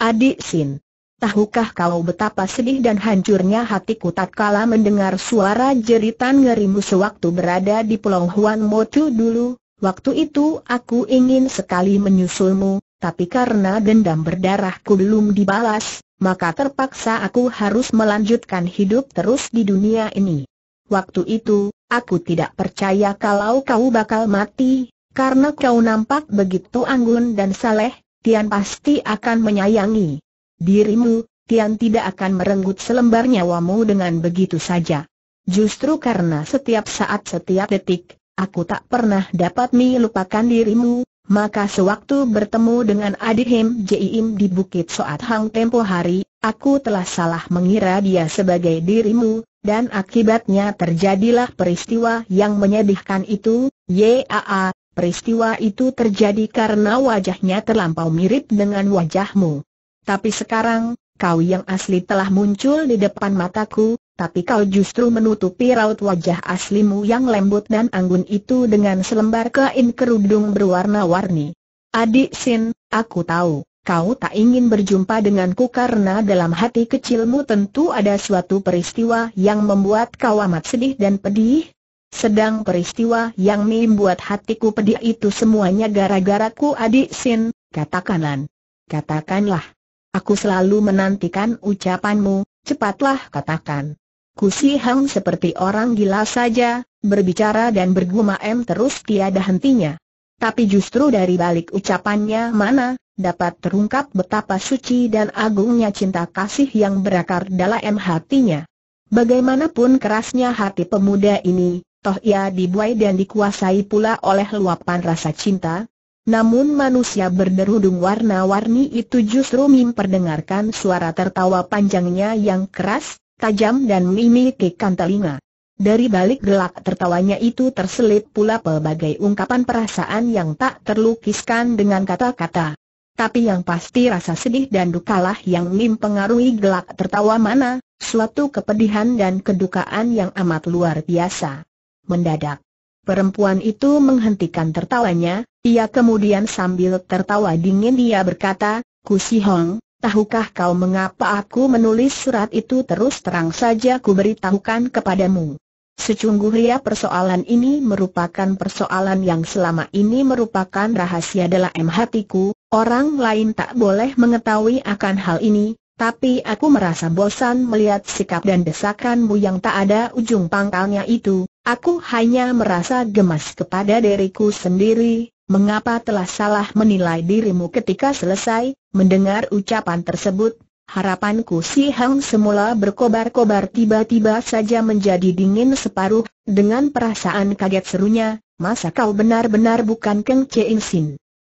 Adik Sin, tahukah kau betapa sedih dan hancurnya hatiku tak kala mendengar suara jeritan ngerimu sewaktu berada di Pulau Huan dulu? Waktu itu aku ingin sekali menyusulmu, tapi karena dendam berdarahku belum dibalas, maka terpaksa aku harus melanjutkan hidup terus di dunia ini. Waktu itu, aku tidak percaya kalau kau bakal mati, karena kau nampak begitu anggun dan saleh, Tian pasti akan menyayangi dirimu, Tian tidak akan merenggut selembar nyawamu dengan begitu saja. Justru karena setiap saat setiap detik, aku tak pernah dapat melupakan dirimu, maka sewaktu bertemu dengan adik Him Jiim di Bukit Soat Hang tempo hari, aku telah salah mengira dia sebagai dirimu, dan akibatnya terjadilah peristiwa yang menyedihkan itu, yaa, peristiwa itu terjadi karena wajahnya terlampau mirip dengan wajahmu. Tapi sekarang, kau yang asli telah muncul di depan mataku, tapi kau justru menutupi raut wajah aslimu yang lembut dan anggun itu dengan selembar kain kerudung berwarna-warni. Adik Sin, aku tahu, kau tak ingin berjumpa denganku karena dalam hati kecilmu tentu ada suatu peristiwa yang membuat kau amat sedih dan pedih. Sedang peristiwa yang membuat hatiku pedih itu semuanya gara-garaku adik Sin, katakanlah. Katakanlah. Aku selalu menantikan ucapanmu, cepatlah katakan. Kusi Hang seperti orang gila saja, berbicara dan bergumam terus tiada hentinya. Tapi justru dari balik ucapannya mana, dapat terungkap betapa suci dan agungnya cinta kasih yang berakar dalam hatinya. Bagaimanapun kerasnya hati pemuda ini, toh ia dibuai dan dikuasai pula oleh luapan rasa cinta. Namun manusia berderudung warna-warni itu justru memperdengarkan suara tertawa panjangnya yang keras, tajam dan memiliki telinga. Dari balik gelak tertawanya itu terselip pula pelbagai ungkapan perasaan yang tak terlukiskan dengan kata-kata. Tapi yang pasti rasa sedih dan dukalah yang mempengaruhi gelak tertawa mana, suatu kepedihan dan kedukaan yang amat luar biasa. Mendadak, perempuan itu menghentikan tertawanya, ia kemudian sambil tertawa dingin dia berkata, Ku Si Hong. Tahukah kau mengapa aku menulis surat itu terus terang saja ku beritahukan kepadamu. Secungguhnya persoalan ini merupakan persoalan yang selama ini merupakan rahasia dalam hatiku, orang lain tak boleh mengetahui akan hal ini, tapi aku merasa bosan melihat sikap dan desakanmu yang tak ada ujung pangkalnya itu, aku hanya merasa gemas kepada diriku sendiri, mengapa telah salah menilai dirimu ketika selesai, mendengar ucapan tersebut, harapanku si Hang semula berkobar-kobar tiba-tiba saja menjadi dingin separuh, dengan perasaan kaget serunya, masa kau benar-benar bukan Keng Cheng Sin?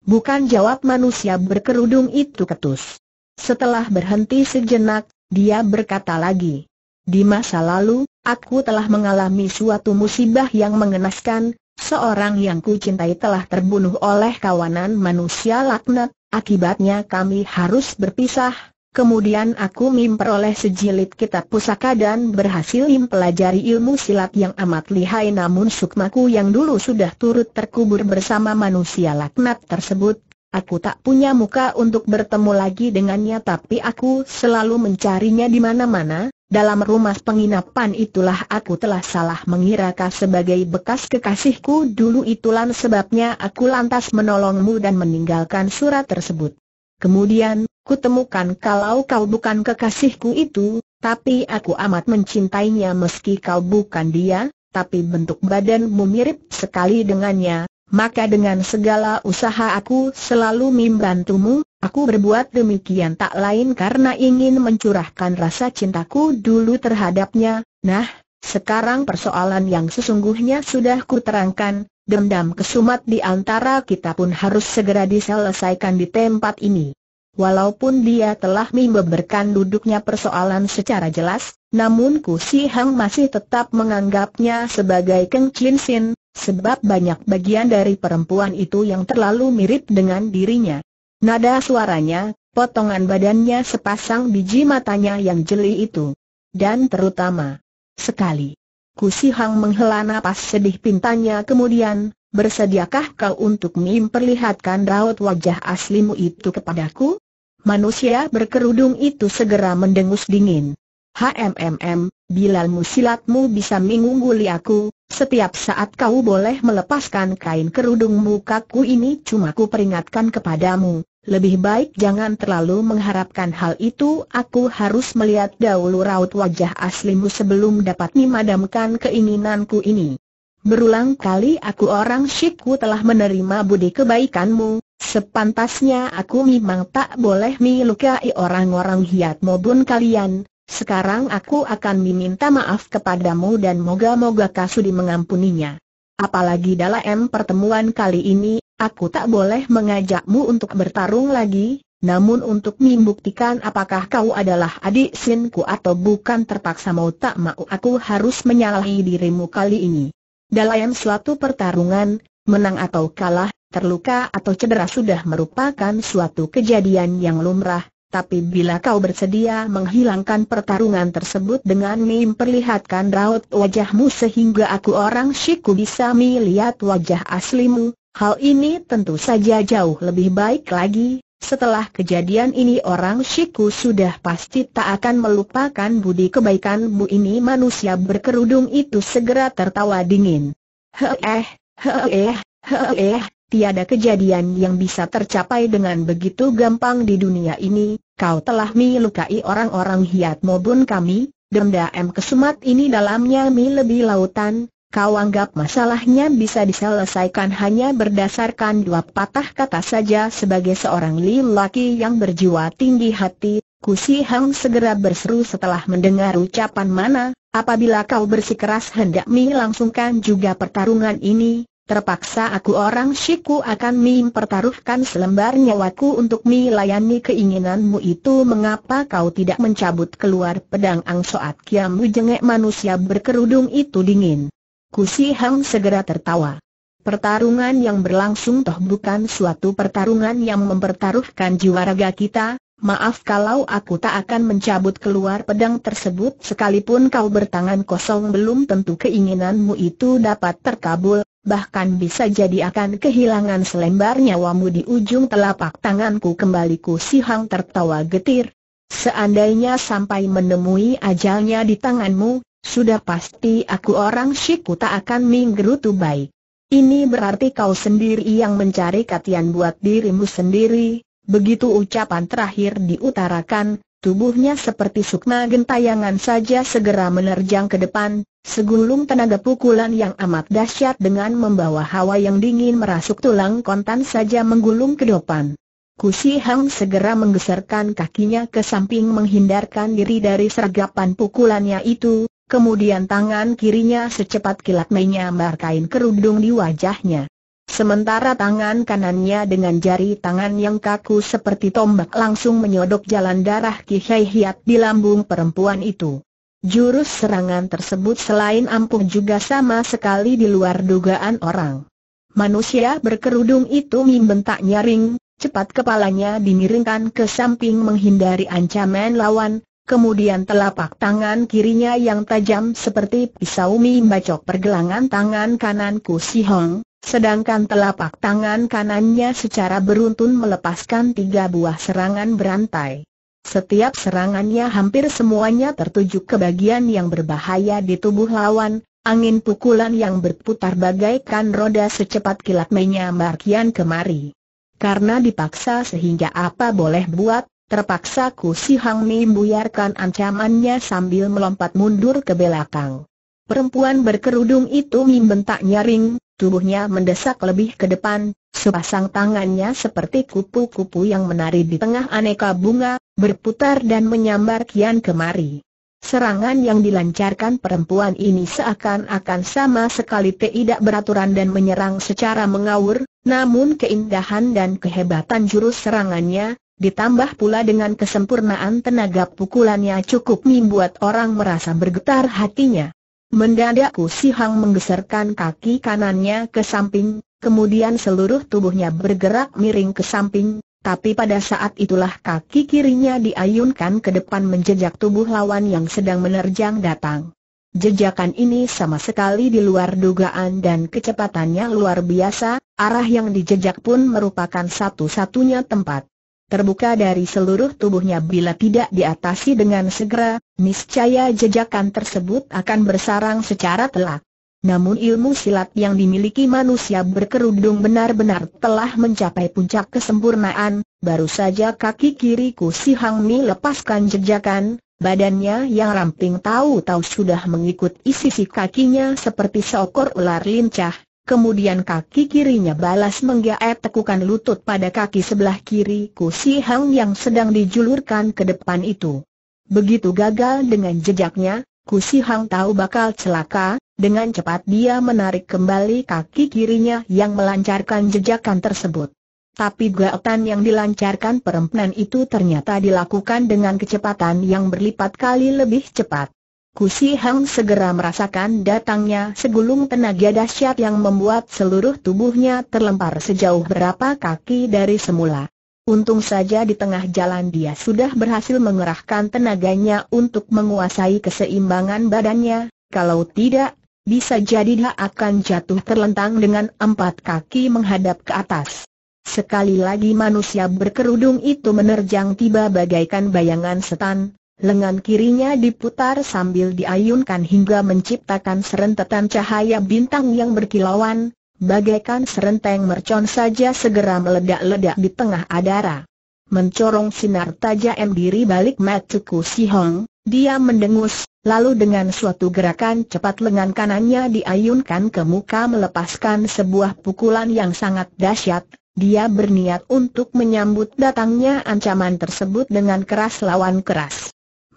Bukan jawab manusia berkerudung itu ketus. Setelah berhenti sejenak, dia berkata lagi. Di masa lalu, aku telah mengalami suatu musibah yang mengenaskan, Seorang yang kucintai telah terbunuh oleh kawanan manusia laknat, akibatnya kami harus berpisah. Kemudian aku memperoleh sejilid kitab pusaka dan berhasil mempelajari ilmu silat yang amat lihai namun sukmaku yang dulu sudah turut terkubur bersama manusia laknat tersebut Aku tak punya muka untuk bertemu lagi dengannya tapi aku selalu mencarinya di mana-mana, dalam rumah penginapan itulah aku telah salah mengira kau sebagai bekas kekasihku dulu itulah sebabnya aku lantas menolongmu dan meninggalkan surat tersebut. Kemudian, kutemukan kalau kau bukan kekasihku itu, tapi aku amat mencintainya meski kau bukan dia, tapi bentuk badanmu mirip sekali dengannya, maka dengan segala usaha aku selalu membantumu, Aku berbuat demikian tak lain karena ingin mencurahkan rasa cintaku dulu terhadapnya, nah, sekarang persoalan yang sesungguhnya sudah kuterangkan, dendam kesumat di antara kita pun harus segera diselesaikan di tempat ini. Walaupun dia telah membeberkan duduknya persoalan secara jelas, namun Ku Si Hang masih tetap menganggapnya sebagai Keng Chin Sin, sebab banyak bagian dari perempuan itu yang terlalu mirip dengan dirinya. Nada suaranya, potongan badannya sepasang biji matanya yang jeli itu. Dan terutama, sekali. Kusihang Hang menghela napas sedih pintanya kemudian, bersediakah kau untuk memperlihatkan raut wajah aslimu itu kepadaku? Manusia berkerudung itu segera mendengus dingin. HMMM, bila silatmu bisa mengungguli aku, setiap saat kau boleh melepaskan kain kerudung mukaku ini cuma ku peringatkan kepadamu, lebih baik jangan terlalu mengharapkan hal itu Aku harus melihat dahulu raut wajah aslimu sebelum dapat memadamkan keinginanku ini Berulang kali aku orang Shiku telah menerima budi kebaikanmu Sepantasnya aku memang tak boleh melukai orang-orang hiat maupun kalian sekarang aku akan meminta maaf kepadamu dan moga-moga Kasudi mengampuninya. Apalagi dalam pertemuan kali ini Aku tak boleh mengajakmu untuk bertarung lagi, namun untuk membuktikan apakah kau adalah adik Sinku atau bukan terpaksa mau tak mau aku harus menyalahi dirimu kali ini. Dalam suatu pertarungan, menang atau kalah, terluka atau cedera sudah merupakan suatu kejadian yang lumrah, tapi bila kau bersedia menghilangkan pertarungan tersebut dengan memperlihatkan raut wajahmu sehingga aku orang Shiku bisa melihat wajah aslimu, Hal ini tentu saja jauh lebih baik lagi, setelah kejadian ini orang Shiku sudah pasti tak akan melupakan budi kebaikan Bu ini manusia berkerudung itu segera tertawa dingin. Heeh, heeh, heeh, tiada kejadian yang bisa tercapai dengan begitu gampang di dunia ini, kau telah melukai orang-orang hiat maupun kami, demda M. Kesumat ini dalamnya mi lebih lautan, Kau anggap masalahnya bisa diselesaikan hanya berdasarkan dua patah kata saja sebagai seorang lelaki yang berjiwa tinggi hati, Kusi Hang segera berseru setelah mendengar ucapan mana, apabila kau bersikeras hendak mi langsungkan juga pertarungan ini, terpaksa aku orang Shiku akan mempertaruhkan selembar nyawaku untuk melayani keinginanmu itu mengapa kau tidak mencabut keluar pedang Ang Soat Kiamu jengek manusia berkerudung itu dingin. Kusi Hang segera tertawa. Pertarungan yang berlangsung toh bukan suatu pertarungan yang mempertaruhkan jiwa raga kita, maaf kalau aku tak akan mencabut keluar pedang tersebut sekalipun kau bertangan kosong belum tentu keinginanmu itu dapat terkabul, bahkan bisa jadi akan kehilangan selembar nyawamu di ujung telapak tanganku kembali Kusi Hang tertawa getir. Seandainya sampai menemui ajalnya di tanganmu, sudah pasti aku orang syiku tak akan menggerutu baik. Ini berarti kau sendiri yang mencari katian buat dirimu sendiri, begitu ucapan terakhir diutarakan, tubuhnya seperti sukma gentayangan saja segera menerjang ke depan, segulung tenaga pukulan yang amat dahsyat dengan membawa hawa yang dingin merasuk tulang kontan saja menggulung ke depan. Kusi Hang segera menggeserkan kakinya ke samping menghindarkan diri dari sergapan pukulannya itu, Kemudian tangan kirinya secepat kilat menyambar kain kerudung di wajahnya. Sementara tangan kanannya dengan jari tangan yang kaku seperti tombak langsung menyodok jalan darah Kihai Hiat di lambung perempuan itu. Jurus serangan tersebut selain ampuh juga sama sekali di luar dugaan orang. Manusia berkerudung itu membentak nyaring, cepat kepalanya dimiringkan ke samping menghindari ancaman lawan, Kemudian telapak tangan kirinya yang tajam seperti pisau mie bacok pergelangan tangan kananku Si Hong, sedangkan telapak tangan kanannya secara beruntun melepaskan tiga buah serangan berantai. Setiap serangannya hampir semuanya tertuju ke bagian yang berbahaya di tubuh lawan, angin pukulan yang berputar bagaikan roda secepat kilat menyambar kian kemari. Karena dipaksa sehingga apa boleh buat, Terpaksa Ku Si Hang Mi membiarkan ancamannya sambil melompat mundur ke belakang. Perempuan berkerudung itu membentak nyaring, tubuhnya mendesak lebih ke depan, sepasang tangannya seperti kupu-kupu yang menari di tengah aneka bunga, berputar dan menyambar kian kemari. Serangan yang dilancarkan perempuan ini seakan-akan sama sekali tidak beraturan dan menyerang secara mengawur, namun keindahan dan kehebatan jurus serangannya, ditambah pula dengan kesempurnaan tenaga pukulannya cukup membuat orang merasa bergetar hatinya. Mendadak Si Hang menggeserkan kaki kanannya ke samping, kemudian seluruh tubuhnya bergerak miring ke samping, tapi pada saat itulah kaki kirinya diayunkan ke depan menjejak tubuh lawan yang sedang menerjang datang. Jejakan ini sama sekali di luar dugaan dan kecepatannya luar biasa, arah yang dijejak pun merupakan satu-satunya tempat terbuka dari seluruh tubuhnya bila tidak diatasi dengan segera, niscaya jejakan tersebut akan bersarang secara telak. Namun ilmu silat yang dimiliki manusia berkerudung benar-benar telah mencapai puncak kesempurnaan, baru saja kaki kiriku si Hang Mi lepaskan jejakan, badannya yang ramping tahu-tahu sudah mengikut isi si kakinya seperti seekor ular lincah, kemudian kaki kirinya balas menggaet tekukan lutut pada kaki sebelah kiri Ku Si Hang yang sedang dijulurkan ke depan itu. Begitu gagal dengan jejaknya, Ku Si Hang tahu bakal celaka, dengan cepat dia menarik kembali kaki kirinya yang melancarkan jejakan tersebut. Tapi gaetan yang dilancarkan perempuan itu ternyata dilakukan dengan kecepatan yang berlipat kali lebih cepat. Kusi Hang segera merasakan datangnya segulung tenaga dahsyat yang membuat seluruh tubuhnya terlempar sejauh berapa kaki dari semula. Untung saja di tengah jalan dia sudah berhasil mengerahkan tenaganya untuk menguasai keseimbangan badannya, kalau tidak, bisa jadi dia akan jatuh terlentang dengan empat kaki menghadap ke atas. Sekali lagi manusia berkerudung itu menerjang tiba bagaikan bayangan setan, Lengan kirinya diputar sambil diayunkan hingga menciptakan serentetan cahaya bintang yang berkilauan, bagaikan serenteng mercon saja segera meledak-ledak di tengah adara. Mencorong sinar tajam diri balik Matsuku Hong, dia mendengus, lalu dengan suatu gerakan cepat lengan kanannya diayunkan ke muka melepaskan sebuah pukulan yang sangat dahsyat, dia berniat untuk menyambut datangnya ancaman tersebut dengan keras lawan keras.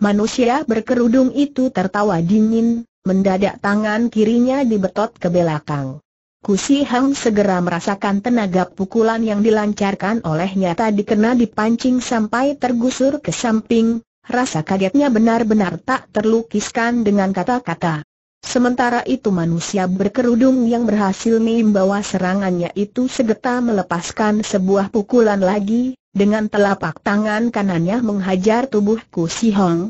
Manusia berkerudung itu tertawa dingin, mendadak tangan kirinya dibetot ke belakang. Kusi Hang segera merasakan tenaga pukulan yang dilancarkan olehnya tadi kena dipancing sampai tergusur ke samping, rasa kagetnya benar-benar tak terlukiskan dengan kata-kata. Sementara itu manusia berkerudung yang berhasil membawa serangannya itu segera melepaskan sebuah pukulan lagi, dengan telapak tangan kanannya menghajar tubuhku Si Hong,